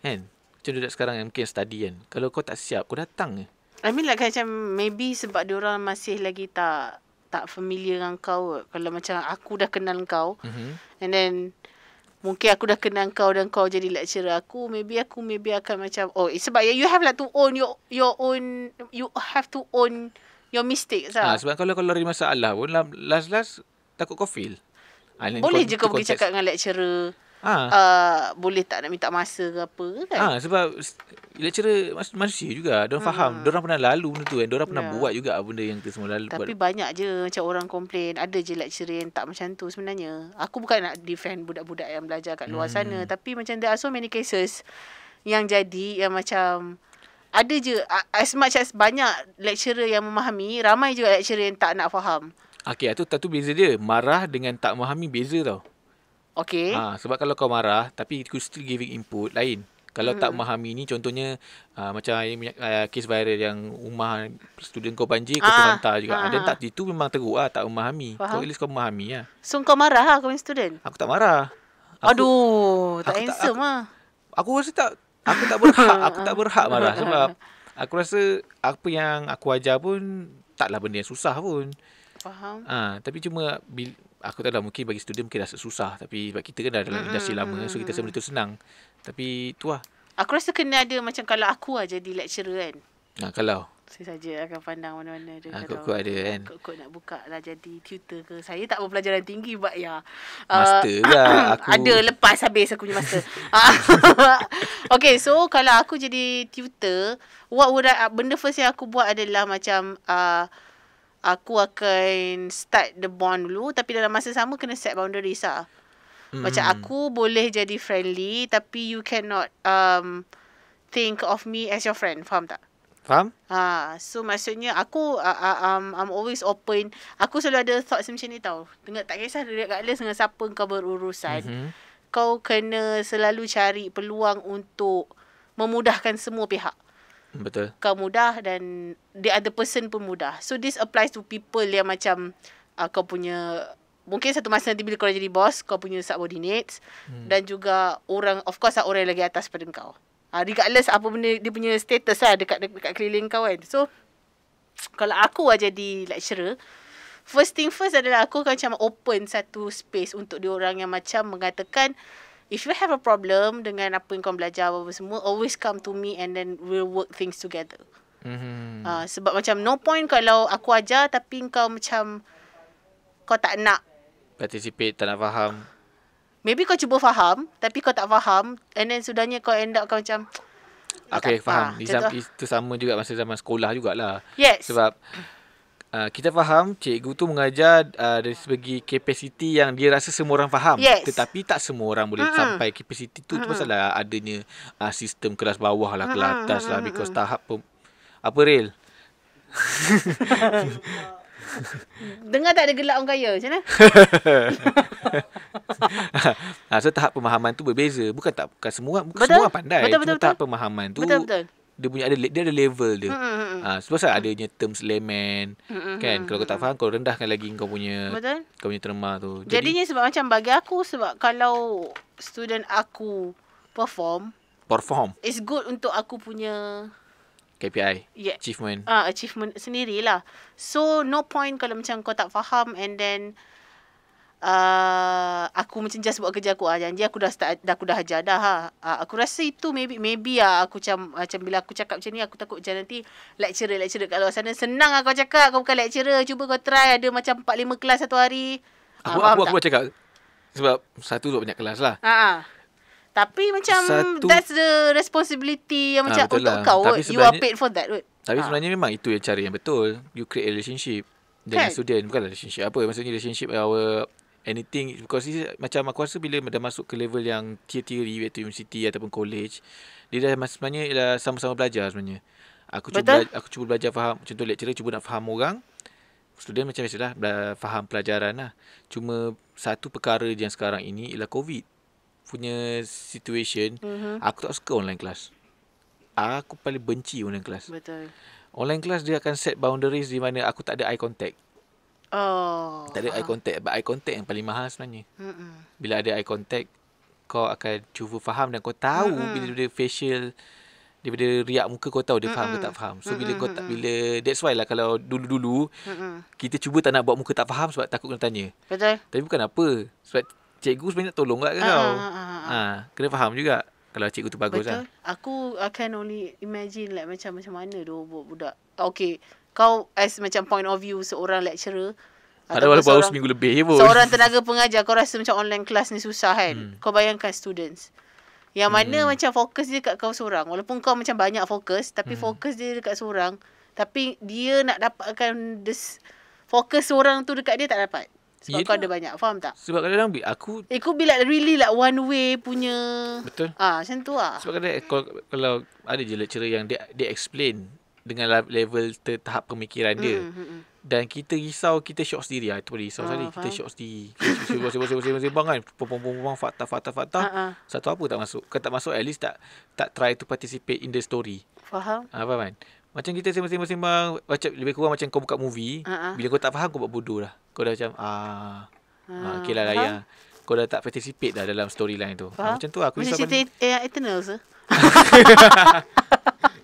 [SPEAKER 2] Kan Macam duduk sekarang mungkin study kan Kalau kau tak siap Kau datang je
[SPEAKER 1] I mean like macam Maybe sebab diorang masih lagi tak Tak familiar dengan kau Kalau macam aku dah kenal kau mm-hmm. And then Mungkin aku dah kenal kau Dan kau jadi lecturer aku Maybe aku maybe akan macam Oh sebab ya, you have like to own Your your own You have to own Your mistakes lah ha,
[SPEAKER 2] Sebab kalau kalau ada masalah pun Last last Takut kau fail Island boleh je kau pergi cakap dengan
[SPEAKER 1] lecturer. Ha. Uh, boleh tak nak minta masa ke apa ke kan? Ha,
[SPEAKER 2] sebab lecturer manusia juga. Diorang ha. faham. Diorang pernah lalu benda tu kan. Diorang pernah ya. buat juga benda yang kita semua lalu. Tapi buat.
[SPEAKER 1] banyak je macam orang komplain. Ada je lecturer yang tak macam tu sebenarnya. Aku bukan nak defend budak-budak yang belajar kat luar hmm. sana. Tapi macam there are so many cases yang jadi yang macam... Ada je, as much as banyak lecturer yang memahami, ramai juga lecturer yang tak nak faham.
[SPEAKER 2] Okay, itu tu beza dia. Marah dengan tak memahami beza tau.
[SPEAKER 1] Okay. Ha,
[SPEAKER 2] sebab kalau kau marah tapi you still giving input lain. Kalau hmm. tak memahami ni contohnya uh, macam uh, kes viral yang rumah student kau banjir kau ah, pun hantar juga. Ha, ah, Dan ah. tak itu memang teruk lah, tak memahami. Kau at least kau memahami lah.
[SPEAKER 1] So kau marah lah kau punya student?
[SPEAKER 2] Aku tak marah. Aku,
[SPEAKER 1] Aduh, tak aku handsome lah. Aku, aku rasa tak
[SPEAKER 2] aku tak berhak, aku tak berhak marah sebab aku rasa apa yang aku ajar pun taklah benda yang susah pun faham. Ah, ha, tapi cuma bil aku tahu lah mungkin bagi student mungkin rasa susah tapi sebab kita kan dah dalam mm-hmm. industri lama so kita rasa benda tu senang. Tapi tu lah.
[SPEAKER 1] Aku rasa kena ada macam kalau aku lah jadi lecturer kan. Ha, kalau. Saya saja akan pandang mana-mana ada. Ha, ah, kalau ada kan. Kok nak buka lah jadi tutor ke. Saya tak berpelajaran tinggi buat ya. Ah, master uh, lah. aku... Ada lepas habis aku punya master. okay so kalau aku jadi tutor. What would I, benda first yang aku buat adalah macam... Uh, aku akan start the bond dulu tapi dalam masa sama kena set boundaries lah. Mm. Macam aku boleh jadi friendly tapi you cannot um think of me as your friend. Faham tak? Faham? Ha, so maksudnya aku uh, uh, um I'm always open. Aku selalu ada thoughts macam ni tau. Tengok tak kisah regardless dengan siapa kau berurusan. Mm-hmm. Kau kena selalu cari peluang untuk memudahkan semua pihak. Betul. Kau mudah dan the other person pun mudah. So this applies to people yang macam uh, kau punya mungkin satu masa nanti bila kau jadi boss, kau punya subordinates hmm. dan juga orang of course lah, orang yang lagi atas pada kau. Uh, regardless apa benda dia punya status lah dekat dekat keliling kau kan. So kalau aku lah jadi lecturer, first thing first adalah aku akan macam open satu space untuk diorang yang macam mengatakan if you have a problem dengan apa yang kau belajar apa semua always come to me and then we'll work things together mm-hmm. uh, sebab macam no point kalau aku ajar tapi kau macam kau tak nak
[SPEAKER 2] participate tak nak faham
[SPEAKER 1] maybe kau cuba faham tapi kau tak faham and then sudahnya kau end up kau macam
[SPEAKER 2] okay ah, faham ha, itu sama juga masa zaman sekolah jugalah yes sebab Ah, kita faham cikgu tu mengajar uh, dari segi capacity yang dia rasa semua orang faham yes. tetapi tak semua orang boleh mm-hmm. sampai capacity tu mm-hmm. tu pasal lah adanya uh, sistem kelas bawah lah mm-hmm. atas lah because tahap pem- apa real
[SPEAKER 1] Dengar tak ada gelak orang kaya macam mana?
[SPEAKER 2] ha, so tahap pemahaman tu berbeza. Bukan tak bukan semua bukan semua pandai. Betul, betul, betul, tahap betul. pemahaman tu betul, betul dia punya ada dia ada level dia. hmm Ha sebab mm-hmm. adanya terms layman
[SPEAKER 1] hmm kan kalau kau
[SPEAKER 2] tak faham kau rendahkan lagi kau punya Betul? kau punya terma tu. Jadi, Jadinya
[SPEAKER 1] sebab macam bagi aku sebab kalau student aku perform perform it's good untuk aku punya
[SPEAKER 2] KPI yeah. achievement.
[SPEAKER 1] Ah uh, achievement sendirilah. So no point kalau macam kau tak faham and then uh, aku macam just buat kerja aku ah janji aku dah start dah aku dah ajar dah ha. Uh, aku rasa itu maybe maybe ah aku macam macam bila aku cakap macam ni aku takut macam nanti lecturer lecturer kat luar sana senang aku ah cakap kau bukan lecturer cuba kau try ada macam 4 5 kelas satu hari. Ah, aku uh, aku, aku, aku
[SPEAKER 2] cakap sebab satu tu banyak kelas lah.
[SPEAKER 1] Ha. uh Tapi macam satu, that's the responsibility yang uh, macam untuk lah. kau you are paid for that. Word. Tapi uh. sebenarnya
[SPEAKER 2] memang itu yang cara yang betul. You create a relationship dengan kan? student bukan relationship apa maksudnya relationship our anything because is macam aku rasa bila dah masuk ke level yang tier tier iaitu university ataupun college dia dah sebenarnya ialah sama-sama belajar sebenarnya aku cuba aku cuba belajar faham contoh lecturer cuba nak faham orang student macam biasalah faham pelajaran lah cuma satu perkara yang sekarang ini ialah covid punya situation mm-hmm. aku tak suka online class aku paling benci online class betul online class dia akan set boundaries di mana aku tak ada eye contact
[SPEAKER 1] Oh. Tak ada uh eye
[SPEAKER 2] contact. But eye contact yang paling mahal sebenarnya. Mm-mm. Bila ada eye contact, kau akan cuba faham dan kau tahu Mm-mm. bila dia facial, daripada riak muka kau tahu dia Mm-mm. faham ke tak faham. So, bila Mm-mm. kau tak, bila, that's why lah kalau dulu-dulu, Mm-mm. kita cuba tak nak buat muka tak faham sebab takut kena tanya. Betul. Tapi bukan apa. Sebab cikgu sebenarnya nak tolong kat uh-huh. kau. Uh-huh. Ha, kena faham juga. Kalau cikgu tu bagus Betul. lah.
[SPEAKER 1] Aku akan only imagine like macam macam mana dua budak. Okay kau as macam point of view seorang lecturer ada walaupun baru seminggu lebih je pun. Seorang tenaga pengajar, kau rasa macam online class ni susah kan? Hmm. Kau bayangkan students. Yang mana hmm. macam fokus dia dekat kau seorang. Walaupun kau macam banyak fokus, tapi hmm. fokus dia dekat seorang. Tapi dia nak dapatkan this fokus seorang tu dekat dia tak dapat. Sebab yeah, kau ada banyak, faham tak?
[SPEAKER 2] Sebab kadang-kadang aku...
[SPEAKER 1] Eh, kau bila really like one way punya... Betul. Ah, ha, macam tu lah.
[SPEAKER 2] Sebab kadang-kadang kalau, kalau ada je lecturer yang dia, dia explain dengan level ter, tahap pemikiran dia. mm Dan kita risau kita shock sendiri ah itu boleh risau sekali uh-huh. kita shock sendiri. Sebab sebab sebab sebab sebab kan pembuang-pembuang fakta fakta fakta uh-huh. satu apa tak masuk. Kalau tak masuk at least tak tak try to participate in the story. Faham? Apa ah, kan? Macam kita sembang-sembang macam lebih kurang macam kau buka movie uh-huh. bila kau tak faham kau buat bodoh lah. Kau dah macam ah
[SPEAKER 1] uh, ah kira layar.
[SPEAKER 2] Kau dah tak participate dah dalam storyline tu. Ah, macam tu aku risau.
[SPEAKER 1] cerita Eternals.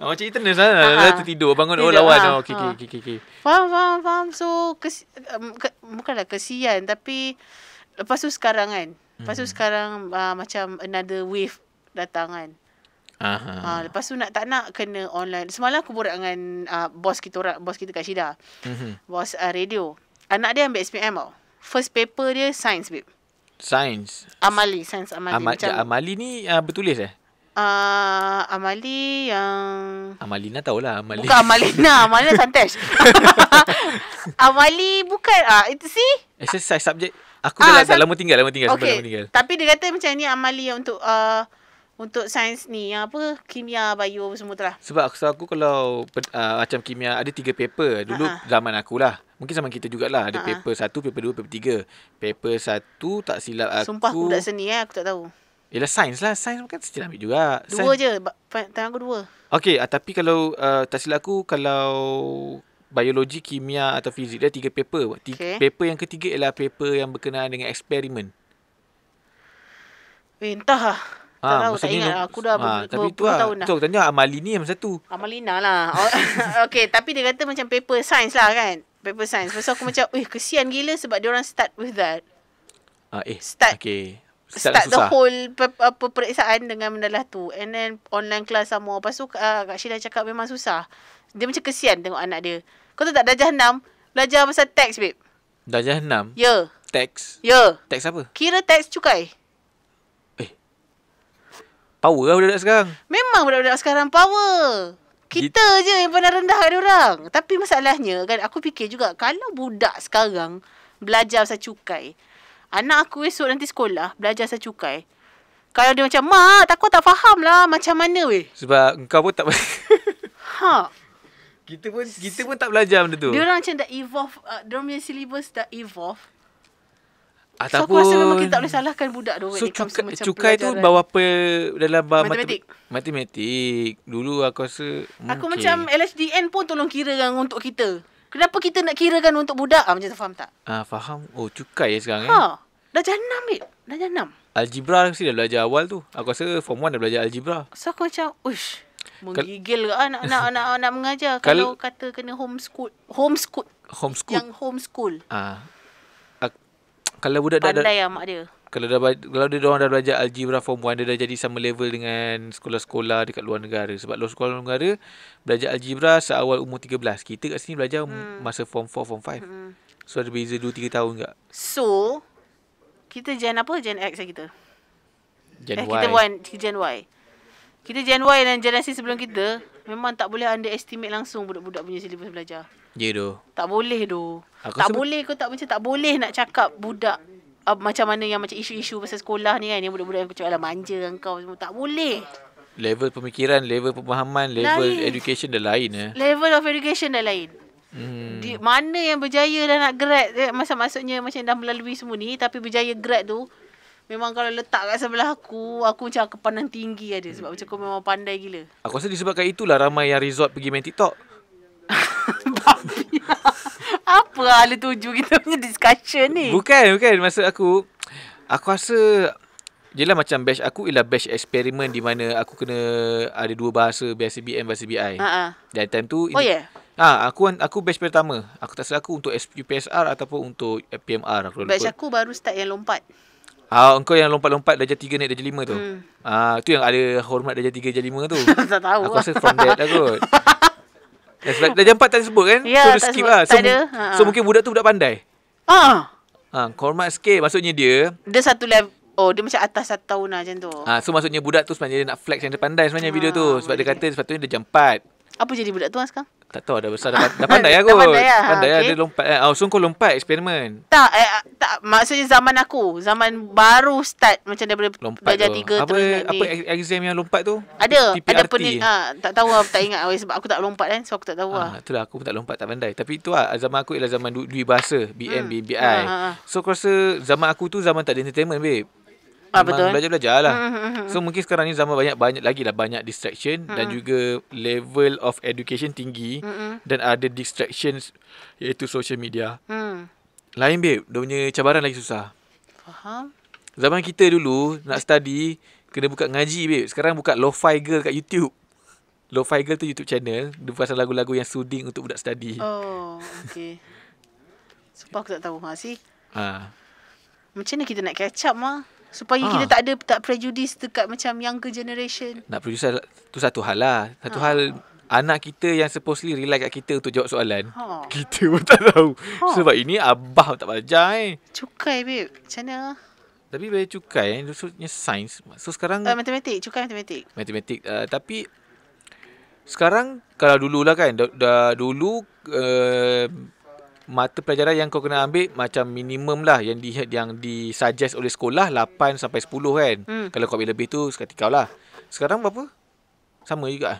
[SPEAKER 2] Oh, macam internet lah. Ha-ha. Ah. Tertidur, bangun. Tidur, oh, lawan. Ha-ha. Okay, okay, okay, okay.
[SPEAKER 1] Faham, faham, faham. So, kes, um, ke, bukanlah kesian. Tapi, lepas tu sekarang kan. Hmm. Lepas tu hmm. sekarang uh, macam another wave datang kan. Uh, lepas tu nak tak nak kena online. Semalam aku borak dengan uh, bos kita orang. Bos kita kat Syedah. Hmm. Bos uh, radio. Anak dia ambil SPM tau. First paper dia, science, babe.
[SPEAKER 2] Science.
[SPEAKER 1] Amali science Amali Amal, Macam, Amali ni
[SPEAKER 2] uh, bertulis eh?
[SPEAKER 1] Uh, ah, Amali yang
[SPEAKER 2] Amalina tahulah Amali. Bukan Amalina Amalina santai
[SPEAKER 1] Amali bukan uh, itu si
[SPEAKER 2] Exercise subjek Aku ah, dah, sa- dah, lama tinggal Lama tinggal okay. lama tinggal.
[SPEAKER 1] Tapi dia kata macam ni Amali yang untuk uh, Untuk sains ni Yang apa Kimia, bio semua tu lah
[SPEAKER 2] Sebab aku, aku kalau uh, Macam kimia Ada tiga paper Dulu uh-huh. zaman aku lah Mungkin sama kita jugalah Ada uh-huh. paper satu Paper dua Paper tiga Paper satu Tak silap aku Sumpah aku budak
[SPEAKER 1] seni eh Aku tak tahu
[SPEAKER 2] ialah sains lah Sains kan saya ambil juga Dua science. je Tangan aku dua Okay uh, ah, Tapi kalau uh, ah, Tak silap aku Kalau Biologi, kimia Atau fizik Dia tiga paper tiga, okay. Paper yang ketiga Ialah paper yang berkenaan Dengan eksperimen
[SPEAKER 1] Eh entah lah Ha, tak tahu, tak ingat. Aku dah ha, berpuluh tahun dah. Tuh,
[SPEAKER 2] tanya Amalina yang satu.
[SPEAKER 1] Amalina lah. Oh, okay, tapi dia kata macam paper science lah kan. Paper science. Lepas aku macam, eh kesian gila sebab dia orang start with that.
[SPEAKER 2] uh, eh, start. okay start, start the whole
[SPEAKER 1] per, apa periksaan dengan mendalah tu and then online class sama apa tu uh, Kak Sheila cakap memang susah dia macam kesian tengok anak dia kau tahu tak darjah 6 belajar pasal teks babe
[SPEAKER 2] darjah 6 ya yeah. teks ya yeah. teks apa
[SPEAKER 1] kira teks cukai eh
[SPEAKER 2] power lah budak-budak sekarang
[SPEAKER 1] memang budak-budak sekarang power kita G- je yang pernah rendah dia orang tapi masalahnya kan aku fikir juga kalau budak sekarang belajar pasal cukai Anak aku esok nanti sekolah Belajar saya cukai Kalau dia macam Mak tak kau tak faham lah Macam mana weh
[SPEAKER 2] Sebab engkau pun tak
[SPEAKER 1] Ha
[SPEAKER 2] Kita pun Kita pun tak belajar benda tu Dia
[SPEAKER 1] orang macam dah evolve uh, Dia orang punya syllabus dah evolve
[SPEAKER 2] Ataupun, so aku rasa memang kita tak boleh
[SPEAKER 1] salahkan budak tu. So cuka, macam cukai pelajaran. tu bawa
[SPEAKER 2] apa dalam bahasa matematik. matematik. Dulu aku rasa mungkin. Aku macam
[SPEAKER 1] LHDN pun tolong kira kan untuk kita. Kenapa kita nak kirakan untuk budak? Ah, macam tu faham tak?
[SPEAKER 2] Ah, faham. Oh, cukai ya sekarang. Eh? Ha.
[SPEAKER 1] Eh? Dah enam, Bik. Dah enam.
[SPEAKER 2] Algebra mesti dah belajar awal tu. Aku rasa form 1 dah belajar algebra.
[SPEAKER 1] So, aku macam, uish. Menggigil ke kan? nak, nak, nak, nak, mengajar. Kal- kalau kata kena homeschool. Homeschool. Homeschool. Yang homeschool.
[SPEAKER 2] Ah. Kalau budak Pandai dah... Pandai lah mak dia. Kalau, dah, kalau dia orang dah belajar algebra form 1, dia dah jadi sama level dengan sekolah-sekolah dekat luar negara. Sebab luar sekolah luar negara, belajar algebra seawal umur 13. Kita kat sini belajar hmm. masa form 4, form 5. Hmm. So, ada beza 2-3 tahun juga.
[SPEAKER 1] So, kita gen apa? Gen X lah kita.
[SPEAKER 2] Gen eh, Y. Kita buat
[SPEAKER 1] gen Y. Kita gen Y dan generasi sebelum kita memang tak boleh underestimate langsung budak-budak punya silibus belajar. Ya yeah, doh. Tak boleh doh. Tak sebe- boleh kau tak macam tak boleh nak cakap budak uh, macam mana yang macam isu-isu pasal sekolah ni kan yang budak-budak yang kecewa lah manja engkau semua tak boleh.
[SPEAKER 2] Level pemikiran, level pemahaman, level lain. education dah lain eh.
[SPEAKER 1] Level of education dah lain. Hmm. Di mana yang berjaya dah nak grad eh, masa maksudnya macam dah melalui semua ni tapi berjaya grad tu memang kalau letak kat sebelah aku aku macam kepanan tinggi ada sebab hmm. macam aku memang pandai gila.
[SPEAKER 2] Aku rasa disebabkan itulah ramai yang resort pergi main TikTok.
[SPEAKER 1] Apa hala tuju kita punya discussion ni?
[SPEAKER 2] Bukan, bukan. Maksud aku, aku rasa Yelah macam batch aku ialah batch eksperimen di mana aku kena ada dua bahasa, bahasa BM, bahasa BI. Uh-uh. Dan time tu... Oh, ya? Yeah. Ha, aku aku batch pertama. Aku tak selaku untuk UPSR ataupun untuk PMR. Aku batch aku
[SPEAKER 1] baru start yang lompat.
[SPEAKER 2] Ah, uh, engkau yang lompat-lompat darjah 3 naik darjah 5 tu. Hmm. Ah, hmm. uh, tu yang ada hormat darjah 3 darjah 5 tu. tak tahu. Aku lah. rasa from that aku. Dah sebab darjah 4 tak disebut kan? Ya, so, skip lah. So, ada. so, mungkin budak tu budak pandai. Ah. Uh. Ah, uh, hormat sikit maksudnya dia.
[SPEAKER 1] Dia satu level Oh dia macam atas satu tahun lah macam tu
[SPEAKER 2] Ah, ha, So maksudnya budak tu sebenarnya dia nak flex yang dia pandai sebenarnya ha, video tu Sebab okay. dia kata sepatutnya dia jam 4
[SPEAKER 1] Apa jadi budak tu lah sekarang?
[SPEAKER 2] Tak tahu ada besar dah, dah pandai aku. Lah dah pandai, ya. pandai okay. Lah, ya, dia lompat. Eh, oh, sungguh lompat eksperimen.
[SPEAKER 1] Tak, eh, tak maksudnya zaman aku, zaman baru start macam daripada boleh belajar tiga tu. Apa apa
[SPEAKER 2] exam yang lompat tu? Ada, TPRT. ada pun. Ha, ah,
[SPEAKER 1] tak tahu aku tak ingat awal, sebab aku tak lompat kan, so aku tak tahu ah. Ha,
[SPEAKER 2] itulah aku pun tak lompat tak pandai. Tapi tu ah zaman aku ialah zaman duit bahasa, Bn, hmm. BBI. Ha, ah, ah, So aku rasa zaman aku tu zaman tak ada entertainment babe. Ah, memang belajar-belajar lah. Mm, mm, mm, so mungkin sekarang ni zaman banyak-banyak lagi lah. Banyak distraction mm-hmm. dan juga level of education tinggi. Mm-hmm. Dan ada distractions iaitu social media. Mm. Lain babe. Dia punya cabaran lagi susah. Faham. Zaman kita dulu nak study, kena buka ngaji babe. Sekarang buka Lo-Fi Girl kat YouTube. Lo-Fi Girl tu YouTube channel. Dia pasal lagu-lagu yang soothing untuk budak study.
[SPEAKER 1] Oh, okay. Sumpah aku tak tahu. Ha, si? Ha. Macam mana kita nak catch up, Ma? Supaya ha. kita ah. tak ada tak prejudice dekat macam younger generation.
[SPEAKER 2] Nak prejudice tu satu hal lah. Satu ha. hal anak kita yang supposedly rely kat kita untuk jawab soalan. Ha. Kita pun tak tahu. Ha. Sebab ini abah tak belajar eh.
[SPEAKER 1] Cukai babe. Macam mana?
[SPEAKER 2] Tapi bayar cukai eh. Maksudnya sains. So sekarang... Uh,
[SPEAKER 1] matematik. Cukai
[SPEAKER 2] matematik. Matematik. Uh, tapi... Sekarang kalau dululah kan dah, dah dulu uh, mata pelajaran yang kau kena ambil macam minimum lah yang di yang disuggest oleh sekolah 8 sampai 10 kan. Hmm. Kalau kau ambil lebih tu sekali kau lah. Sekarang berapa? Sama juga ah.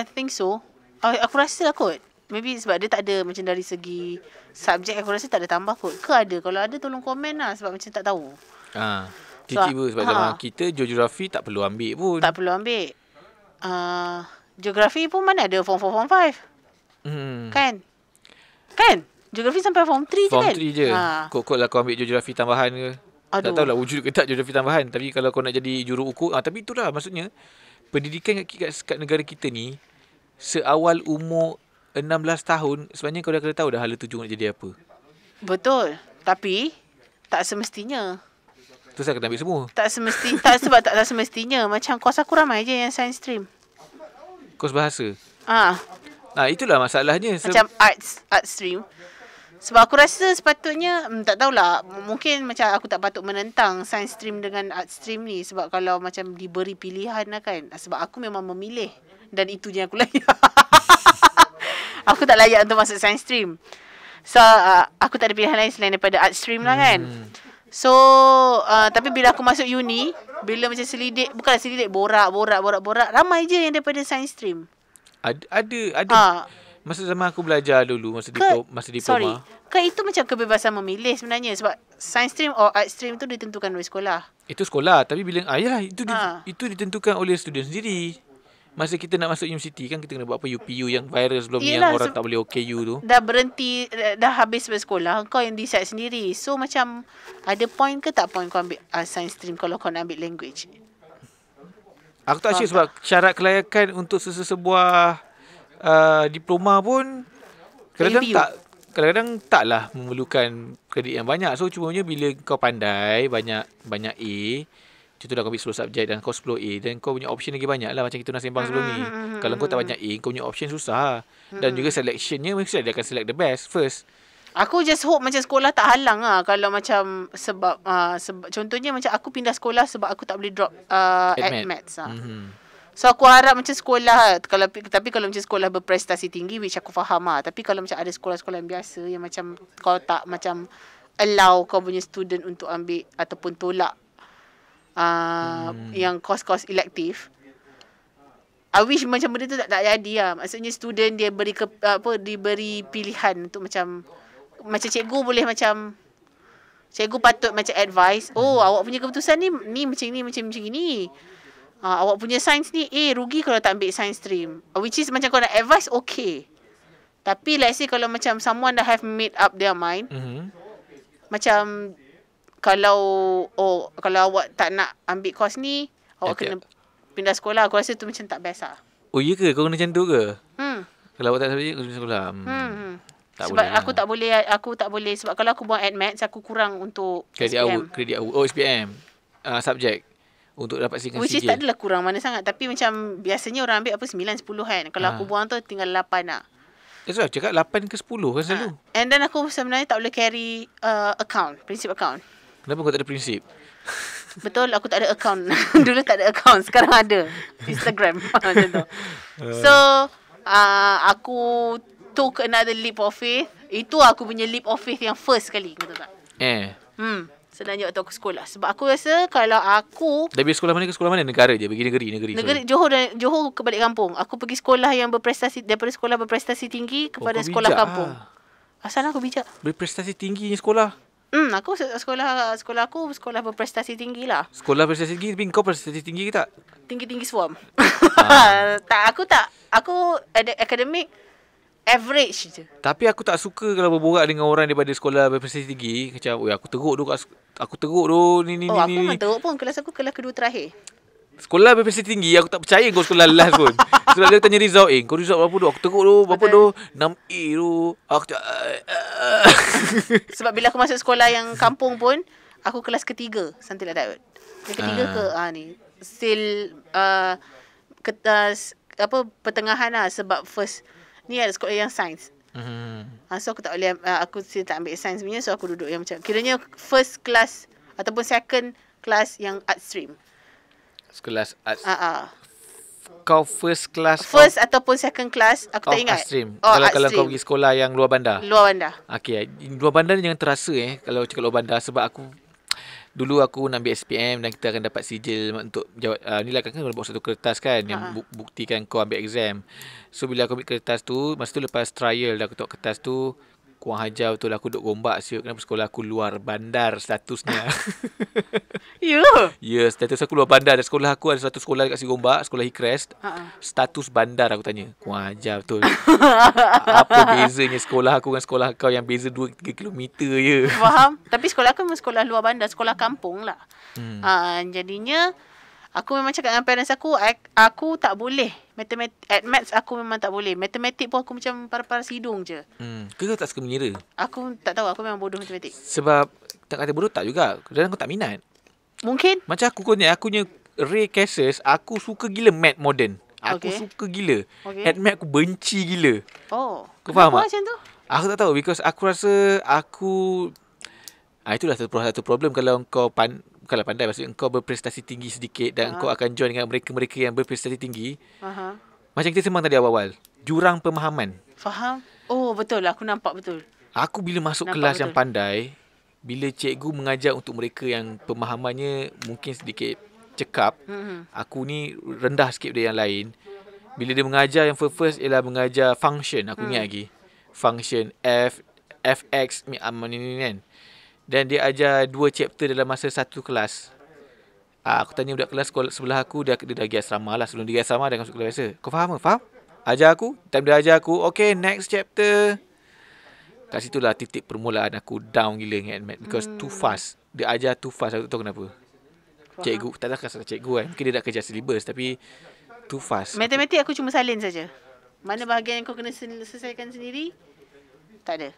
[SPEAKER 1] I think so. I, aku rasa lah kot. Maybe sebab dia tak ada macam dari segi subjek aku rasa tak ada tambah kot. Ke ada? Kalau ada tolong komen lah sebab macam tak tahu.
[SPEAKER 2] Ha. Tiba-tiba so, sebab ha. zaman kita geografi tak perlu ambil pun.
[SPEAKER 1] Tak perlu ambil. Uh, geografi pun mana ada form 4, form 5. Hmm. Kan? Kan? Geografi sampai form 3 form je kan? Form 3 je. Ha.
[SPEAKER 2] Kok-kok lah kau ambil geografi tambahan ke. Aduh. Tak tahulah wujud ke tak geografi tambahan. Tapi kalau kau nak jadi juru ukur. Ha, tapi itulah maksudnya. Pendidikan kat, kat, kat negara kita ni. Seawal umur 16 tahun. Sebenarnya kau dah kena tahu dah hala tujuh nak jadi apa.
[SPEAKER 1] Betul. Tapi tak semestinya.
[SPEAKER 2] Tu saya kena ambil semua.
[SPEAKER 1] Tak semestinya. tak sebab tak, tak semestinya. Macam kuasa aku ramai je yang science stream. Kos bahasa? Ah.
[SPEAKER 2] Nah, itulah masalahnya. Macam
[SPEAKER 1] arts, art stream. Sebab aku rasa sepatutnya hmm, tak tahulah mungkin macam aku tak patut menentang science stream dengan art stream ni sebab kalau macam diberi pilihan lah kan ah, sebab aku memang memilih dan itu je aku layak. aku tak layak untuk masuk science stream. So uh, aku tak ada pilihan lain selain daripada art stream lah kan. Hmm. So uh, tapi bila aku masuk uni bila macam selidik bukan selidik borak borak borak borak ramai je yang daripada science stream.
[SPEAKER 2] Ada ada ada ha. Masa zaman aku belajar dulu masa di masa diploma. Sorry.
[SPEAKER 1] Ke itu macam kebebasan memilih sebenarnya sebab science stream or art stream tu ditentukan oleh sekolah.
[SPEAKER 2] Itu sekolah tapi bila ayalah ah, itu ha. di, itu ditentukan oleh student sendiri. Masa kita nak masuk universiti kan kita kena buat apa UPU yang virus sebelum Yelah, ni yang orang se- tak boleh OKU tu. Dah
[SPEAKER 1] berhenti eh, dah habis bersekolah kau yang decide sendiri. So macam ada point ke tak point kau ambil uh, science stream kalau kau nak ambil language.
[SPEAKER 2] Aku tak sure sebab syarat kelayakan untuk sesebuah uh, diploma pun kadang-kadang tak kadang-kadang taklah memerlukan kredit yang banyak. So cumanya bila kau pandai banyak banyak A Contoh dah kau ambil 10 subjek dan kau 10 A Dan kau punya option lagi banyak lah Macam kita nak sembang sebelum ni hmm, Kalau kau tak hmm, banyak A Kau punya option susah hmm. Dan juga selectionnya Mesti dia akan select the best first
[SPEAKER 1] Aku just hope macam sekolah tak halang lah Kalau macam sebab, uh, sebab Contohnya macam aku pindah sekolah Sebab aku tak boleh drop uh, at, at maths, maths lah. mm-hmm. So aku harap macam sekolah kalau tapi kalau macam sekolah berprestasi tinggi which aku faham lah. Tapi kalau macam ada sekolah-sekolah yang biasa yang macam kau tak macam allow kau punya student untuk ambil ataupun tolak uh, hmm. yang kos-kos elektif, I wish macam benda tu tak, tak jadi lah. Maksudnya student dia beri ke, apa diberi pilihan untuk macam macam cikgu boleh macam cikgu patut macam advice. Oh, awak punya keputusan ni ni macam ni macam macam gini. Ha, awak punya sains ni eh rugi kalau tak ambil sains stream. Uh, which is macam kau nak advice okay. Tapi let's say kalau macam someone dah have made up their mind. Mm-hmm. Macam kalau oh kalau awak tak nak ambil course ni, awak okay. kena pindah sekolah. Aku rasa tu macam tak best lah.
[SPEAKER 2] Oh iya ke? Kau kena macam tu ke? Hmm. Kalau awak tak ambil kena sekolah. Hmm. hmm. hmm. Tak sebab aku lah. tak
[SPEAKER 1] boleh aku tak boleh sebab kalau aku buat admat aku kurang untuk kredit awak
[SPEAKER 2] kredit awak oh SPM uh, ah, subject untuk dapat sikit. Which is sikit. tak adalah
[SPEAKER 1] kurang mana sangat. Tapi macam biasanya orang ambil apa sembilan sepuluh kan. Kalau ha. aku buang tu tinggal lapan lah.
[SPEAKER 2] Itu lah cakap lapan ke sepuluh kan selalu. Ha.
[SPEAKER 1] And then aku sebenarnya tak boleh carry uh, account. Prinsip account.
[SPEAKER 2] Kenapa kau tak ada prinsip?
[SPEAKER 1] Betul aku tak ada account. Dulu tak ada account. Sekarang ada. Instagram. macam
[SPEAKER 2] tu. Uh. So
[SPEAKER 1] uh, aku took another leap of faith. Itu aku punya leap of faith yang first sekali. Kata tak? Eh. Hmm. Selanjutnya waktu aku sekolah Sebab aku rasa Kalau aku
[SPEAKER 2] Dari sekolah mana ke sekolah mana Negara je Pergi negeri Negeri, negeri
[SPEAKER 1] Johor dan Johor ke balik kampung Aku pergi sekolah yang berprestasi Daripada sekolah berprestasi tinggi Kepada oh, sekolah kampung Asal aku bijak
[SPEAKER 2] Berprestasi tinggi ni sekolah
[SPEAKER 1] Hmm, aku sekolah sekolah aku sekolah berprestasi tinggi lah.
[SPEAKER 2] Sekolah berprestasi tinggi, tapi kau berprestasi tinggi kita.
[SPEAKER 1] Tinggi-tinggi swam. Ah. tak, aku tak. Aku ada akademik, average je.
[SPEAKER 2] Tapi aku tak suka kalau berbual dengan orang daripada sekolah berpersekutuan tinggi. Macam, Oi, aku teruk tu. Aku teruk tu. Ni, ni, oh, ni, aku ni, pun teruk
[SPEAKER 1] pun. Kelas aku kelas kedua terakhir.
[SPEAKER 2] Sekolah BPC tinggi Aku tak percaya kau sekolah last pun Sebab dia tanya result Eh kau result berapa tu Aku teruk tu Berapa tu 6A tu Aku tak ah.
[SPEAKER 1] Sebab bila aku masuk sekolah yang kampung pun Aku kelas ketiga Santil lah Daud Ketiga ah. ke Ah, ni Still uh, ketas, Apa Pertengahan lah Sebab first ni ada sekolah yang sains. Mm-hmm. Ah, so aku tak boleh ah, aku still tak ambil sains punya so aku duduk yang macam kiranya first class ataupun second class yang art stream.
[SPEAKER 2] Kelas art. Ha ah. Kau first class First
[SPEAKER 1] kau ataupun second class Aku tak ingat stream. Oh, kalau, kalau kau pergi
[SPEAKER 2] sekolah yang luar bandar Luar bandar Okay Luar bandar ni jangan terasa eh Kalau cakap luar bandar Sebab aku dulu aku nak ambil SPM dan kita akan dapat sijil untuk jawab uh, ah, nilai kan, kan kena buat satu kertas kan yang uh-huh. buktikan kau ambil exam. So bila aku ambil kertas tu, masa tu lepas trial dah aku tengok kertas tu, Kuang Hajar tu lah aku duk gombak siut kenapa sekolah aku luar bandar statusnya. Ya. ya, yeah, status aku luar bandar dan sekolah aku ada satu sekolah dekat si Gombak, sekolah Hikrest. Uh-uh. Status bandar aku tanya. Kuang Hajar betul. Apa bezanya sekolah aku dengan sekolah kau yang beza 2-3 km je. Faham.
[SPEAKER 1] Tapi sekolah aku memang sekolah luar bandar, sekolah kampung lah. Hmm. Uh, jadinya... Aku memang cakap dengan parents aku, aku tak boleh. Matematik, at maths aku memang tak boleh. Matematik pun aku macam parah-parah sidung je. Hmm.
[SPEAKER 2] Kau tak suka mengira?
[SPEAKER 1] Aku tak tahu. Aku memang bodoh matematik.
[SPEAKER 2] Sebab tak kata bodoh tak juga. dan aku tak minat. Mungkin. Macam aku kau aku punya Ray cases, aku suka gila math modern. Aku okay. suka gila. Okay. At math aku benci gila.
[SPEAKER 1] Oh. Kau faham Kenapa tak? macam tu?
[SPEAKER 2] Aku tak tahu because aku rasa aku... Ah, itulah satu problem kalau kau pan, bukanlah pandai maksudnya engkau berprestasi tinggi sedikit dan uh-huh. engkau akan join dengan mereka-mereka yang berprestasi tinggi. Uh-huh. Macam kita sembang tadi awal-awal, jurang pemahaman.
[SPEAKER 1] Faham? Oh, betul aku nampak betul.
[SPEAKER 2] Aku bila masuk nampak kelas betul. yang pandai, bila cikgu mengajar untuk mereka yang pemahamannya mungkin sedikit cekap, uh-huh. aku ni rendah sikit dari yang lain. Bila dia mengajar yang first first ialah mengajar function, aku uh-huh. ingat hmm. lagi. Function F fx ah, ni ni kan. uh dan dia ajar dua chapter dalam masa satu kelas. Uh, aku tanya budak kelas sekolah, sebelah aku, dia, dia dah pergi asrama lah. Sebelum dia pergi asrama, dia masuk kelas biasa. Kau faham ke? Faham? Ajar aku? Time dia ajar aku. Okay, next chapter. Kat situ lah titik permulaan aku down gila dengan Matt. Because hmm. too fast. Dia ajar too fast. Aku tak tahu kenapa. Cikgu, tak tahu kenapa cikgu kan. Mungkin dia nak kerja syllabus tapi too fast.
[SPEAKER 1] Matematik aku, aku cuma salin saja. Mana bahagian yang kau kena selesaikan sendiri? Tak ada.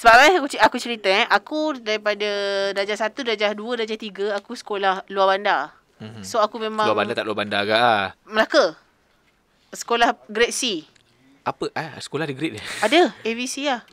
[SPEAKER 1] Sebab kan aku, aku cerita eh Aku daripada Darjah 1, darjah 2, darjah 3 Aku sekolah luar bandar mm-hmm. So aku memang Luar bandar
[SPEAKER 2] tak luar bandar agak lah
[SPEAKER 1] Melaka Sekolah grade C
[SPEAKER 2] Apa? Eh, sekolah ada grade ni.
[SPEAKER 1] Ada A, B, C lah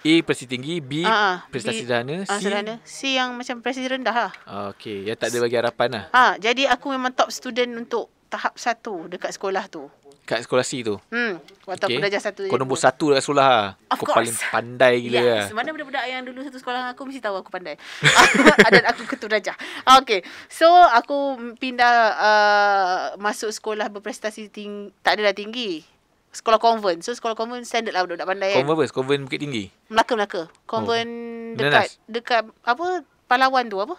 [SPEAKER 2] A prestasi tinggi B uh, prestasi sederhana C serana.
[SPEAKER 1] C yang macam prestasi rendah lah
[SPEAKER 2] Okay Yang tak ada bagi harapan lah
[SPEAKER 1] uh, Jadi aku memang top student untuk Tahap satu dekat sekolah tu
[SPEAKER 2] kat sekolah tu.
[SPEAKER 1] Hmm. Waktu okay. aku belajar satu. Kau
[SPEAKER 2] nombor satu dekat sekolah. Of kau course. paling pandai gila. Yeah. Lah. Mana
[SPEAKER 1] budak-budak yang dulu satu sekolah dengan aku mesti tahu aku pandai. Dan aku ketua raja. Okay. So aku pindah uh, masuk sekolah berprestasi ting. Tak adalah tinggi. Sekolah convent, So sekolah convent standard lah budak-budak pandai. Kan? Convent,
[SPEAKER 2] apa? Konven Bukit Tinggi?
[SPEAKER 1] Melaka-Melaka. Konven oh. dekat, Nenas. dekat apa? Palawan tu apa?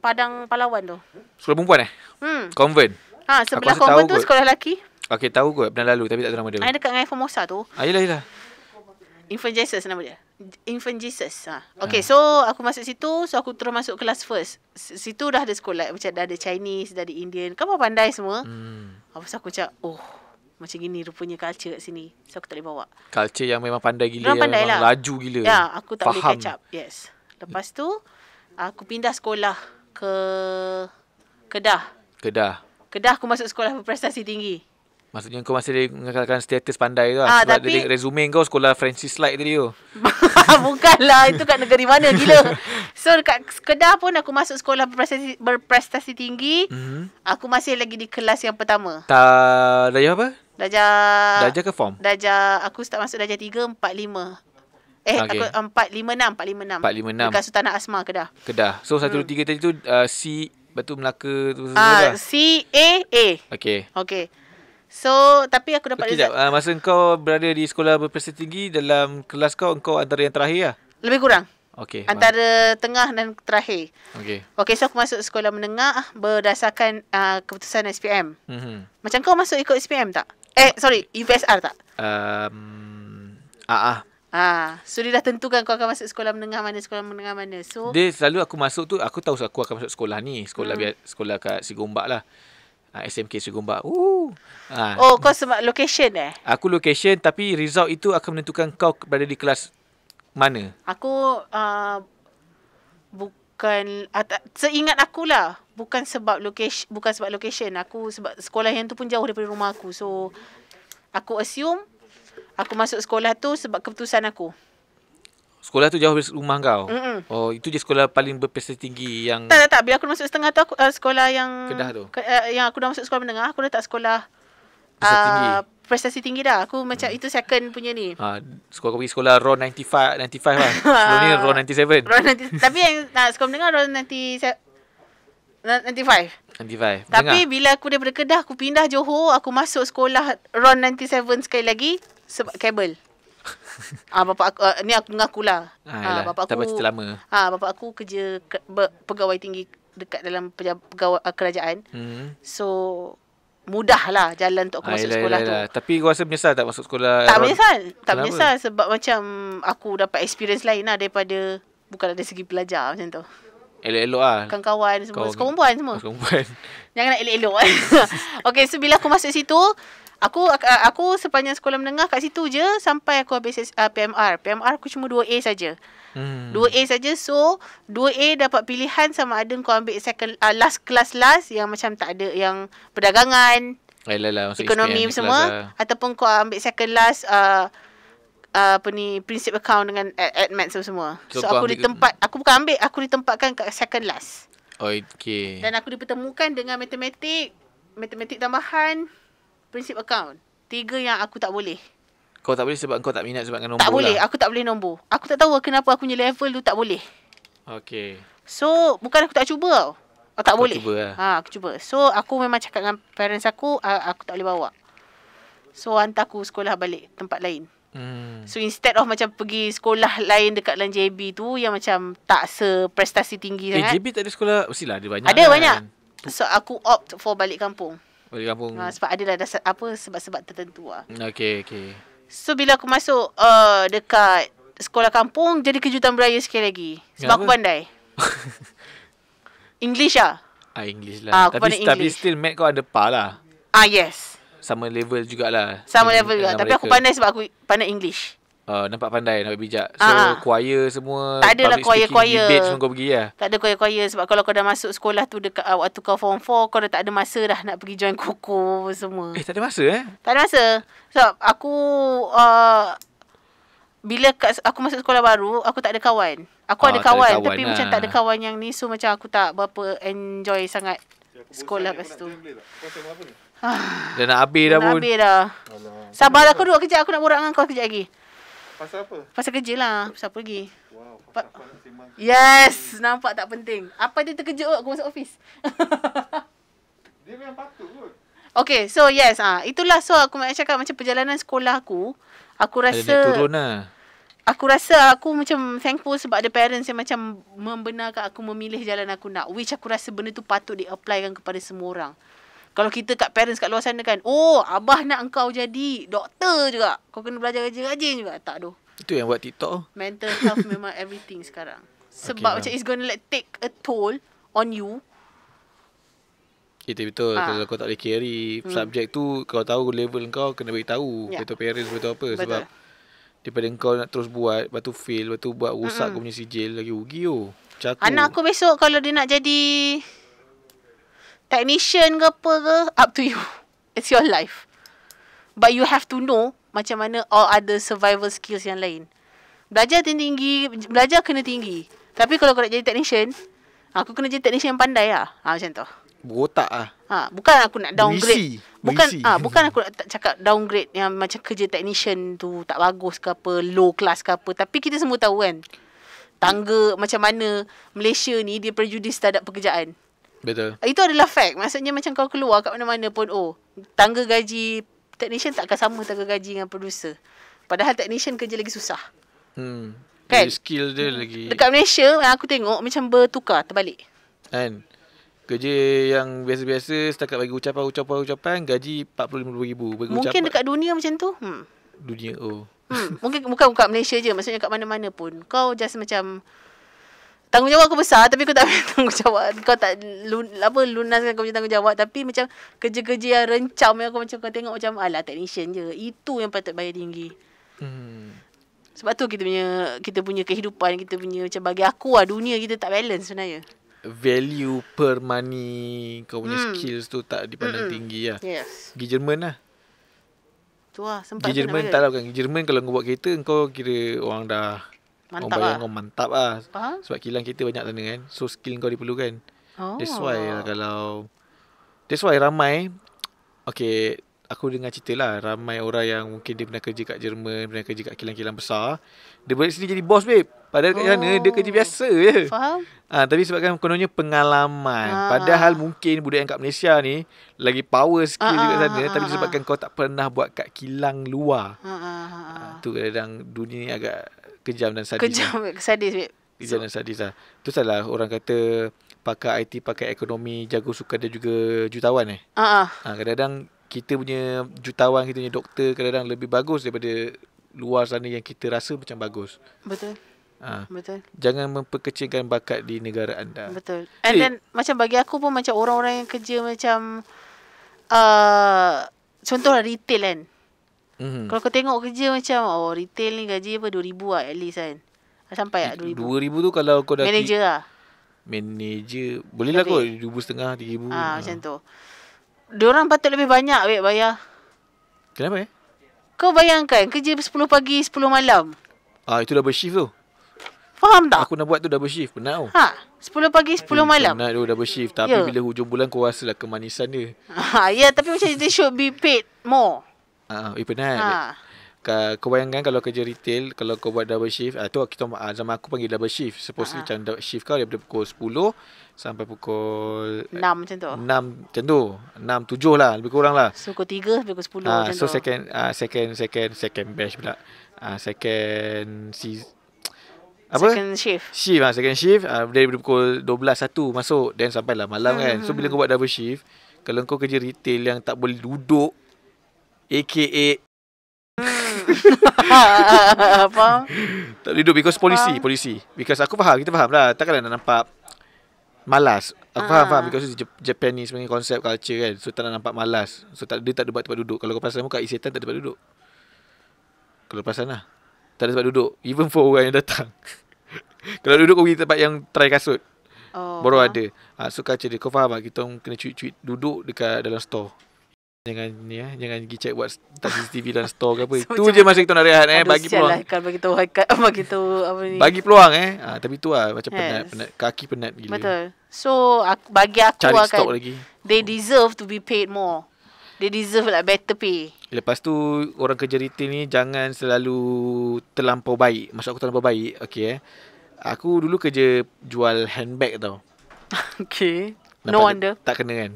[SPEAKER 1] Padang Palawan tu.
[SPEAKER 2] Sekolah perempuan eh? Hmm. Konven. Ha, sebelah convent tu sekolah lelaki. Okay, tahu kot pernah lalu tapi tak tahu nama dia. Ada
[SPEAKER 1] dekat dengan Formosa tu. Ah, yelah, yelah. Infant Jesus nama dia. Infant Jesus. Ha. Ah. Okay, so aku masuk situ. So aku terus masuk kelas first. Situ dah ada sekolah. Macam dah ada Chinese, dah ada Indian. Kan pun pandai semua. Hmm. Lepas aku macam, oh. Macam gini rupanya culture kat sini. So aku tak boleh bawa.
[SPEAKER 2] Culture yang memang pandai gila. Memang pandai lah. Laju gila. Ya, aku tak Faham. boleh catch
[SPEAKER 1] Yes. Lepas tu, aku pindah sekolah ke Kedah. Kedah. Kedah aku masuk sekolah berprestasi tinggi.
[SPEAKER 2] Maksudnya kau masih mengatakan status pandai kau. Lah. Ah, sebab tapi... resume kau sekolah Francis Light tadi tu.
[SPEAKER 1] Bukanlah. Itu kat negeri mana gila. So dekat Kedah pun aku masuk sekolah berprestasi, berprestasi tinggi.
[SPEAKER 2] Mm-hmm.
[SPEAKER 1] Aku masih lagi di kelas yang pertama.
[SPEAKER 2] Ta, darjah apa?
[SPEAKER 1] Darjah. Darjah ke form? Darjah. Aku start masuk darjah 3, 4, 5. Eh, okay. aku 4, 5, 6. 4, 5, 6. 4, 5, 6. Dekat Sultanah Asma, Kedah.
[SPEAKER 2] Kedah. So, 1, 2, 3 tadi tu uh, C... Betul Melaka tu semua uh, dah. Lah.
[SPEAKER 1] C A A. Okey. Okey. So tapi aku dapat okay, result
[SPEAKER 2] Uh, Masa kau berada di sekolah berprestasi tinggi Dalam kelas kau Kau antara yang terakhir lah Lebih kurang Okay Antara
[SPEAKER 1] maaf. tengah dan terakhir Okay Okay so aku masuk sekolah menengah ah, Berdasarkan uh, keputusan SPM mm-hmm. Macam kau masuk ikut SPM tak? Eh sorry UPSR tak?
[SPEAKER 2] Um, AA
[SPEAKER 1] Ah, so dia dah tentukan kau akan masuk sekolah menengah mana, sekolah menengah mana. So
[SPEAKER 2] Dia selalu aku masuk tu, aku tahu aku akan masuk sekolah ni, sekolah hmm. biar sekolah kat Sigombak lah uh, ah, SMK Sri Gombak. Uh. Ah. Oh, kau
[SPEAKER 1] sebab location eh?
[SPEAKER 2] Aku location tapi result itu akan menentukan kau berada di kelas mana.
[SPEAKER 1] Aku uh, bukan uh, seingat aku lah. Bukan sebab location, bukan sebab location. Aku sebab sekolah yang tu pun jauh daripada rumah aku. So aku assume aku masuk sekolah tu sebab keputusan aku.
[SPEAKER 2] Sekolah tu jauh dari rumah kau? Mm-mm. Oh, itu je sekolah paling berprestasi tinggi yang... Tak,
[SPEAKER 1] tak, tak. Bila aku masuk setengah tu, aku, uh, sekolah yang... Kedah tu? Ke, uh, yang aku dah masuk sekolah menengah, aku dah tak sekolah... Prestasi uh, ah, tinggi? Prestasi tinggi dah. Aku macam, mm. itu second punya ni.
[SPEAKER 2] Uh, sekolah kau pergi sekolah RON 95, 95 lah. Sebelum ni RON 97. RON
[SPEAKER 1] 90, tapi yang nah, sekolah menengah RON
[SPEAKER 2] 95. 95. Tapi Dengar.
[SPEAKER 1] bila aku daripada Kedah, aku pindah Johor, aku masuk sekolah RON 97 sekali lagi sebab kabel. Ah ha, bapak aku uh, ni aku dengan akulah. Ah ha, bapak aku. Tak cerita Ah ha, bapak aku kerja ke, be, pegawai tinggi dekat dalam pegawai uh, kerajaan. Hmm. So lah jalan untuk aku ha, masuk ialah, sekolah ialah.
[SPEAKER 2] tu. Tapi aku rasa menyesal tak masuk sekolah. Tak menyesal. Tak Kenapa? menyesal
[SPEAKER 1] sebab macam aku dapat experience lain lah daripada bukan dari segi pelajar macam tu. Elok-elok lah. Kawan-kawan semua. Kawan-kawan semua. Oh, kawan Jangan nak elok-elok. okay, so bila aku masuk situ, Aku aku sepanjang sekolah menengah kat situ je sampai aku habis uh, ah, PMR. PMR aku cuma 2A saja. Hmm. 2A saja. So 2A dapat pilihan sama ada kau ambil second uh, last class last yang macam tak ada yang perdagangan.
[SPEAKER 2] Ayolah, eh, lah, ekonomi SPM semua lah.
[SPEAKER 1] ataupun kau ambil second last uh, uh, apa ni prinsip account dengan admin semua. So, so aku di tempat aku bukan ambil aku ditempatkan kat second last.
[SPEAKER 2] Oh, okay. Dan
[SPEAKER 1] aku dipertemukan dengan matematik, matematik tambahan, prinsip account. Tiga yang aku tak boleh.
[SPEAKER 2] Kau tak boleh sebab kau tak minat sebab dengan nombor Tak boleh. Lah.
[SPEAKER 1] Aku tak boleh nombor. Aku tak tahu kenapa aku punya level tu tak boleh. Okay. So, bukan aku tak cuba tau. Oh, tak aku boleh. Cuba lah. ha, aku cuba. So, aku memang cakap dengan parents aku, aku tak boleh bawa. So, hantar aku sekolah balik tempat lain.
[SPEAKER 2] Hmm. So
[SPEAKER 1] instead of macam pergi sekolah lain dekat dalam JB tu Yang macam tak seprestasi tinggi eh, sangat Eh
[SPEAKER 2] JB tak ada sekolah Mestilah ada banyak Ada kan. banyak
[SPEAKER 1] So aku opt for balik kampung
[SPEAKER 2] Balik kampung. Ha, ah, sebab
[SPEAKER 1] adalah dasar apa sebab-sebab tertentu ah.
[SPEAKER 2] Okey okey.
[SPEAKER 1] So bila aku masuk uh, dekat sekolah kampung jadi kejutan beraya sekali lagi. Sebab Kenapa? aku pandai. English ah.
[SPEAKER 2] Ah English lah. Ah, tapi, English. tapi still mat kau ada par lah.
[SPEAKER 1] Ah yes.
[SPEAKER 2] Sama level jugalah. Sama level juga. Tapi aku pandai
[SPEAKER 1] sebab aku pandai English
[SPEAKER 2] uh, nampak pandai nampak bijak so Aa. Ah, ah. choir semua tak ada lah choir choir debate semua kau pergi ya
[SPEAKER 1] tak ada choir choir sebab kalau kau dah masuk sekolah tu dekat uh, waktu kau form 4 kau dah tak ada masa dah nak pergi join koko semua eh tak ada masa eh tak ada masa sebab so, aku uh, bila kat, aku masuk sekolah baru aku tak ada kawan aku Aa, ada, kawan, ada kawan tapi nah. macam tak ada kawan yang ni so macam aku tak berapa enjoy sangat ya, sekolah lepas tu Ah,
[SPEAKER 2] dah nak habis dah nak pun. Sabar lah, aku
[SPEAKER 1] duduk kejap aku nak borak dengan kau kejap lagi. Pasal apa? Pasal kerja lah. Pasal apa lagi? Wow, pasal pa- apa Yes, ini. nampak tak penting. Apa dia terkejut kot aku masuk ofis? dia memang patut kot. Okay, so yes. ah Itulah so aku nak cakap macam perjalanan sekolah aku. Aku rasa... Ada turun lah. Aku rasa aku macam thankful sebab ada parents yang macam membenarkan aku memilih jalan aku nak. Which aku rasa benda tu patut di-applykan kepada semua orang. Kalau kita kat parents kat luar sana kan Oh abah nak engkau jadi Doktor juga Kau kena belajar rajin-rajin juga Tak doh
[SPEAKER 2] Itu yang buat TikTok
[SPEAKER 1] Mental health memang everything sekarang Sebab okay, macam it's gonna like take a toll On you
[SPEAKER 2] itu betul ha. kalau kau tak boleh carry hmm. subjek tu kau tahu level kau kena bagi tahu yeah. betul parents betul apa betul. sebab daripada kau nak terus buat batu fail batu buat rosak hmm kau punya sijil lagi rugi oh. Anak
[SPEAKER 1] aku besok kalau dia nak jadi technician ke apa ke up to you it's your life but you have to know macam mana all other survival skills yang lain belajar tinggi belajar kena tinggi tapi kalau kau nak jadi technician ah, aku kena jadi technician yang pandai lah ha, macam tu
[SPEAKER 2] botak ah
[SPEAKER 1] ha, bukan aku nak downgrade Misi. bukan Misi. Ha, bukan aku nak cakap downgrade yang macam kerja technician tu tak bagus ke apa low class ke apa tapi kita semua tahu kan tangga macam mana Malaysia ni dia prejudis terhadap pekerjaan Betul. Ah, itu adalah fact. Maksudnya macam kau keluar kat mana-mana pun, oh, tangga gaji technician tak akan sama tangga gaji dengan producer. Padahal technician kerja lagi susah.
[SPEAKER 2] Hmm. Kan? Jadi skill dia hmm. lagi. Dekat
[SPEAKER 1] Malaysia, aku tengok macam bertukar, terbalik.
[SPEAKER 2] Kan? Kerja yang biasa-biasa setakat bagi ucapan-ucapan-ucapan, gaji RM45,000. Bagi Mungkin ucapan. dekat
[SPEAKER 1] dunia macam tu. Hmm.
[SPEAKER 2] Dunia, oh.
[SPEAKER 1] Hmm. Mungkin bukan kat Malaysia je. Maksudnya kat mana-mana pun. Kau just macam tanggungjawab aku besar tapi aku tak ambil tanggungjawab kau tak lun, apa lunaskan kau punya tanggungjawab tapi macam kerja-kerja yang rencam yang aku macam kau tengok macam alah technician je itu yang patut bayar tinggi hmm. sebab tu kita punya kita punya kehidupan kita punya macam bagi aku lah dunia kita tak balance sebenarnya
[SPEAKER 2] value per money kau punya hmm. skills tu tak dipandang hmm. tinggi lah yes. pergi Jerman lah
[SPEAKER 1] tu lah sempat pergi Jerman tak lah
[SPEAKER 2] kan Jerman kalau kau buat kereta kau kira orang dah mantap orang bayar lah. kau mantap lah. Faham? Sebab kilang kita banyak sana kan. So skill kau diperlukan. Oh. That's why lah oh. kalau... That's why ramai... Okay, aku dengar cerita lah. Ramai orang yang mungkin dia pernah kerja kat Jerman, pernah kerja kat kilang-kilang besar. Dia balik sini jadi bos, babe. Padahal kat oh. sana dia oh. kerja biasa je. Faham? Ha, tapi sebabkan kononnya pengalaman. Ha. Padahal mungkin budak yang kat Malaysia ni lagi power skill ha. Ah, juga ah, sana. Ha. Tapi sebabkan kau tak pernah buat kat kilang luar. Ha. Ha. Tu kadang-kadang dunia ni agak kejam dan sadis. Kejam,
[SPEAKER 1] lah. sadis. Kejam so. dan
[SPEAKER 2] sadis lah. Itu salah orang kata pakar IT, pakar ekonomi, jago suka dia juga jutawan eh. Uh-uh. Ha, kadang kita punya jutawan, kita punya doktor kadang-kadang lebih bagus daripada luar sana yang kita rasa macam bagus. Betul. Ha. Betul. Jangan memperkecilkan bakat di negara anda.
[SPEAKER 1] Betul. Eh. And then macam bagi aku pun macam orang-orang yang kerja macam uh, contohlah retail kan. Mm-hmm. Kalau kau tengok kerja macam oh retail ni gaji apa 2000 lah at least kan. Sampai lah 2000.
[SPEAKER 2] 2000 tu kalau kau dah manager ti- lah. Manager boleh lah kot 2000 setengah 3000. Ah ha, ha. macam
[SPEAKER 1] tu. orang patut lebih banyak wek bayar. Kenapa eh? Kau bayangkan kerja 10 pagi 10 malam.
[SPEAKER 2] Ah itu double shift tu. Faham tak? Aku nak buat tu double shift Penat tau oh.
[SPEAKER 1] Ha 10 pagi 10 hmm, malam
[SPEAKER 2] Penat tu double shift Tapi yeah. bila hujung bulan Kau rasa lah kemanisan dia
[SPEAKER 1] Ha ya yeah, Tapi macam itu should be paid more
[SPEAKER 2] Ah, uh, eh, penat. Ha. Kau bayangkan kalau kerja retail, kalau kau buat double shift, ah uh, tu kita uh, zaman aku panggil double shift. Supposedly uh-huh. Ha. double shift kau daripada pukul 10 sampai pukul 6 macam tu. 6 tentu. 6 7 lah lebih kurang lah. So
[SPEAKER 1] pukul 3 sampai pukul 10 Ah, uh, tu. second
[SPEAKER 2] uh, second second second batch pula. Ah second si apa? Second shift. Shift ah second shift ah uh, daripada pukul 12 1 masuk then sampai lah malam hmm. kan. So hmm, bila hmm. kau buat double shift, kalau kau kerja retail yang tak boleh duduk AKA
[SPEAKER 1] apa? Hmm.
[SPEAKER 2] Tak duduk because polisi, faham. polisi. Because aku faham, kita faham lah. Takkan nak nampak malas. Aku faham, faham. Ah. Because it's Japanese punya konsep, culture kan. So tak nak nampak malas. So tak, dia tak ada buat tempat duduk. Kalau kau pasang muka, isetan tak ada tempat duduk. Kalau pasang lah. Tak ada tempat duduk. Even for orang yang datang. Kalau duduk kau pergi tempat yang try kasut. Oh, Baru ha? ada. Ha, so culture dia. Kau faham tak? Kita kena cuit-cuit duduk dekat dalam store. Jangan ni eh, jangan pergi check buat tak tv dan store ke apa. Itu so, je masa kita nak rehat eh, bagi peluang. Lah,
[SPEAKER 1] kan bagi tahu hakikat, bagi tahu apa ni. Bagi peluang eh.
[SPEAKER 2] Ha, tapi tu lah macam yes. penat, penat, kaki penat gila.
[SPEAKER 1] Betul. So aku, bagi aku Cari akan, stock lagi. they deserve to be paid more. They deserve like better pay.
[SPEAKER 2] Lepas tu orang kerja retail ni jangan selalu terlampau baik. Masa aku terlampau baik, okey eh. Aku dulu kerja jual handbag tau. okay. Nampak no wonder. Tak kena kan.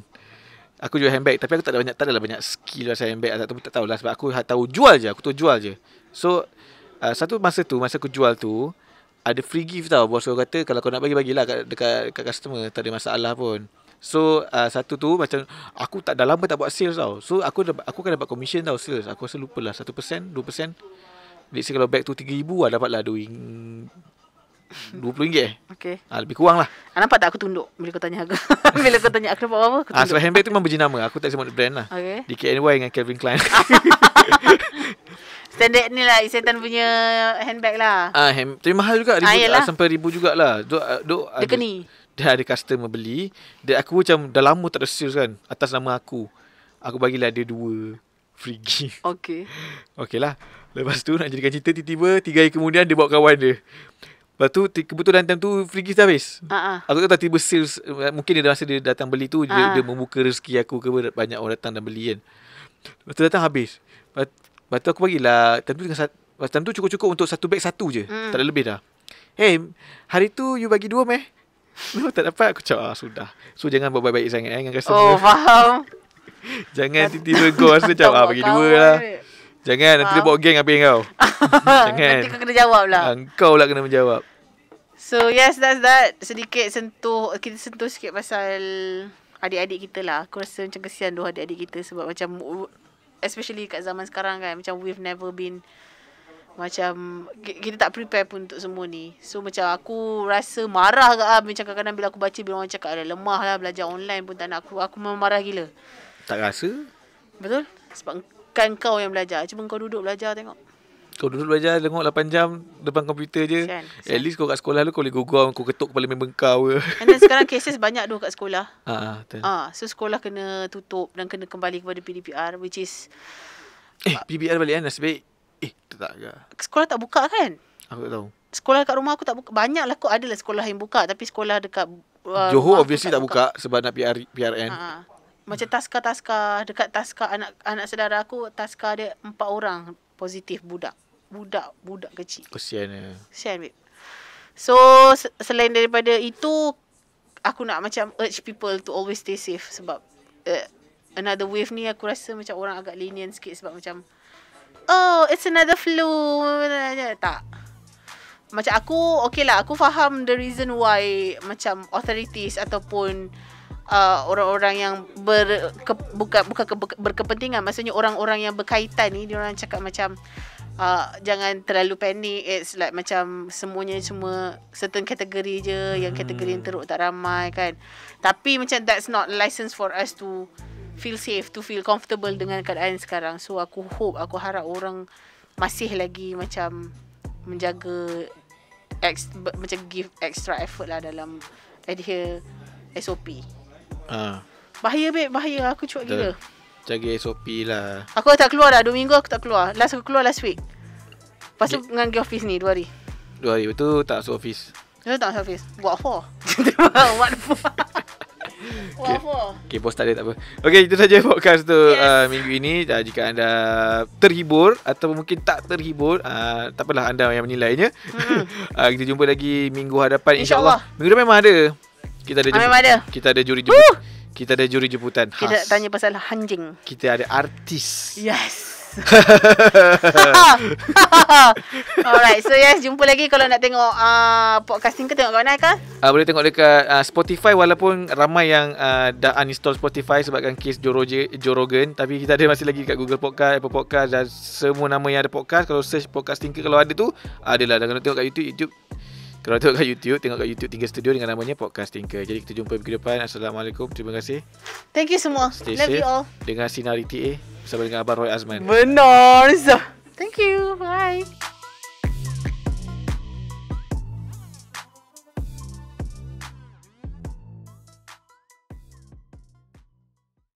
[SPEAKER 2] Aku jual handbag Tapi aku tak ada banyak Tak adalah banyak skill Pasal handbag Aku tak, tahu lah Sebab aku ha- tahu jual je Aku tahu jual je So uh, Satu masa tu Masa aku jual tu Ada free gift tau Bos aku kata Kalau kau nak bagi Bagilah kat, dekat, dekat customer Tak ada masalah pun So uh, Satu tu macam Aku tak dah lama tak buat sales tau So aku dapat, aku kan dapat commission tau Sales Aku rasa lupa lah 1% 2% Let's say kalau bag tu 3000 lah Dapat lah 2 RM20 eh Okay ha, ah, Lebih kurang lah
[SPEAKER 1] ha, Nampak tak aku tunduk Bila kau tanya harga Bila kau tanya aku dapat apa-apa Aku ha, ah, Sebab
[SPEAKER 2] handbag tu memang nama. Aku tak sebut brand lah Okay DKNY dengan Calvin Klein
[SPEAKER 1] Standard ni lah Isetan punya handbag lah
[SPEAKER 2] ha, hand, Tapi mahal juga ribu, ha, Sampai ribu juga lah. duk Dia ada, keni Dia ada customer beli Dia aku macam Dah lama tak ada sales kan Atas nama aku Aku bagilah dia dua Free gift Okey. Okay lah Lepas tu nak jadikan cerita Tiba-tiba Tiga hari kemudian Dia bawa kawan dia Lepas tu kebetulan time tu free gift dah habis. Uh-uh. Aku tak tahu tiba sales eh, mungkin dia masa dia datang beli tu uh-uh. dia, ah. dia, membuka rezeki aku ke banyak orang datang dan beli kan. Lepas tu datang habis. Lepas tu aku bagilah time tu dengan sat, time tu cukup-cukup untuk satu beg satu je. Mm. Tak ada lebih dah. Hey, hari tu you bagi dua meh. No, tak dapat aku cakap ah, sudah. So jangan buat baik-baik sangat eh dengan customer. Oh,
[SPEAKER 1] faham.
[SPEAKER 2] jangan tiba-tiba go rasa cakap ah bagi dua lah. Jangan, nanti dia bawa geng habis kau. Jangan. Nanti kau
[SPEAKER 1] kena jawab lah.
[SPEAKER 2] Engkau lah kena menjawab.
[SPEAKER 1] So yes that's that Sedikit sentuh Kita sentuh sikit pasal Adik-adik kita lah Aku rasa macam kesian Dua adik-adik kita Sebab macam Especially kat zaman sekarang kan Macam we've never been Macam Kita tak prepare pun Untuk semua ni So macam aku Rasa marah ke lah Macam kadang-kadang Bila aku baca Bila orang cakap ada Lemah lah Belajar online pun tak nak Aku, aku memang marah gila Tak rasa Betul Sebab kan kau yang belajar Cuma kau duduk belajar tengok
[SPEAKER 2] kau duduk belajar tengok 8 jam depan komputer je. Kan? At least kau kat sekolah tu kau boleh gugur kau ketuk kepala member kau ke.
[SPEAKER 1] And then sekarang cases banyak tu kat sekolah.
[SPEAKER 2] Ha ah.
[SPEAKER 1] so sekolah kena tutup dan kena kembali kepada PDPR which is
[SPEAKER 2] Eh, PDPR balik kan nasib baik. Eh, tak tak.
[SPEAKER 1] Sekolah tak buka kan? Aku tak tahu. Sekolah kat rumah aku tak buka. Banyaklah ada lah sekolah yang buka tapi sekolah dekat uh, Johor
[SPEAKER 2] obviously tak, tak buka. buka. sebab nak PR, PRN. Ha.
[SPEAKER 1] Ah, Macam taska-taska dekat taska anak anak saudara aku taska dia empat orang positif budak budak budak kecil.
[SPEAKER 2] Kesian dia. Ya.
[SPEAKER 1] Kesian babe. So selain daripada itu aku nak macam urge people to always stay safe sebab uh, another wave ni aku rasa macam orang agak lenient sikit sebab macam oh it's another flu tak macam aku okay lah aku faham the reason why macam authorities ataupun uh, orang-orang yang ber, buka bukan, bukan berkepentingan maksudnya orang-orang yang berkaitan ni dia orang cakap macam uh, jangan terlalu panik it's like macam semuanya cuma certain kategori je hmm. yang kategori yang teruk tak ramai kan tapi macam that's not license for us to feel safe to feel comfortable dengan keadaan sekarang so aku hope aku harap orang masih lagi macam menjaga ex, macam give extra effort lah dalam adhere SOP. Uh. Ah. Bahaya babe, bahaya aku cuak gila
[SPEAKER 2] jaga SOP lah
[SPEAKER 1] Aku tak keluar lah, 2 minggu aku tak keluar Last aku keluar last week Lepas tu dengan pergi office ni 2 hari
[SPEAKER 2] 2 hari Betul tak masuk office
[SPEAKER 1] Betul tak masuk office Buat apa Buat apa Okay.
[SPEAKER 2] okay, post tak ada tak apa Okay, itu sahaja podcast tu yes. uh, minggu ini uh, Jika anda terhibur Atau mungkin tak terhibur uh, Tak apalah anda yang menilainya mm. uh, Kita jumpa lagi minggu hadapan InsyaAllah Minggu depan memang ada Kita ada, ah, jem- ada. Kita ada juri jemput kita ada juri jemputan Kita khas.
[SPEAKER 1] tanya pasal hanjing
[SPEAKER 2] Kita ada artis
[SPEAKER 1] Yes
[SPEAKER 2] Alright So yes
[SPEAKER 1] Jumpa lagi Kalau nak tengok uh, Podcasting ke Tengok kat mana kan
[SPEAKER 2] uh, Boleh tengok dekat uh, Spotify Walaupun ramai yang uh, Dah uninstall Spotify Sebabkan kes Joe Rogan Tapi kita ada masih lagi Dekat Google Podcast Apple Podcast Dan semua nama yang ada podcast Kalau search podcasting ke Kalau ada tu Adalah Dan kalau tengok kat YouTube YouTube kalau tengok kat YouTube, tengok kat YouTube Tinker Studio dengan namanya Podcast Tinker. Jadi kita jumpa minggu depan. Assalamualaikum. Terima kasih.
[SPEAKER 1] Thank you semua. Stay Love safe. you all.
[SPEAKER 2] Dengan Sinar ETA bersama dengan Abang Roy Azman. Benar.
[SPEAKER 1] Thank you. Bye.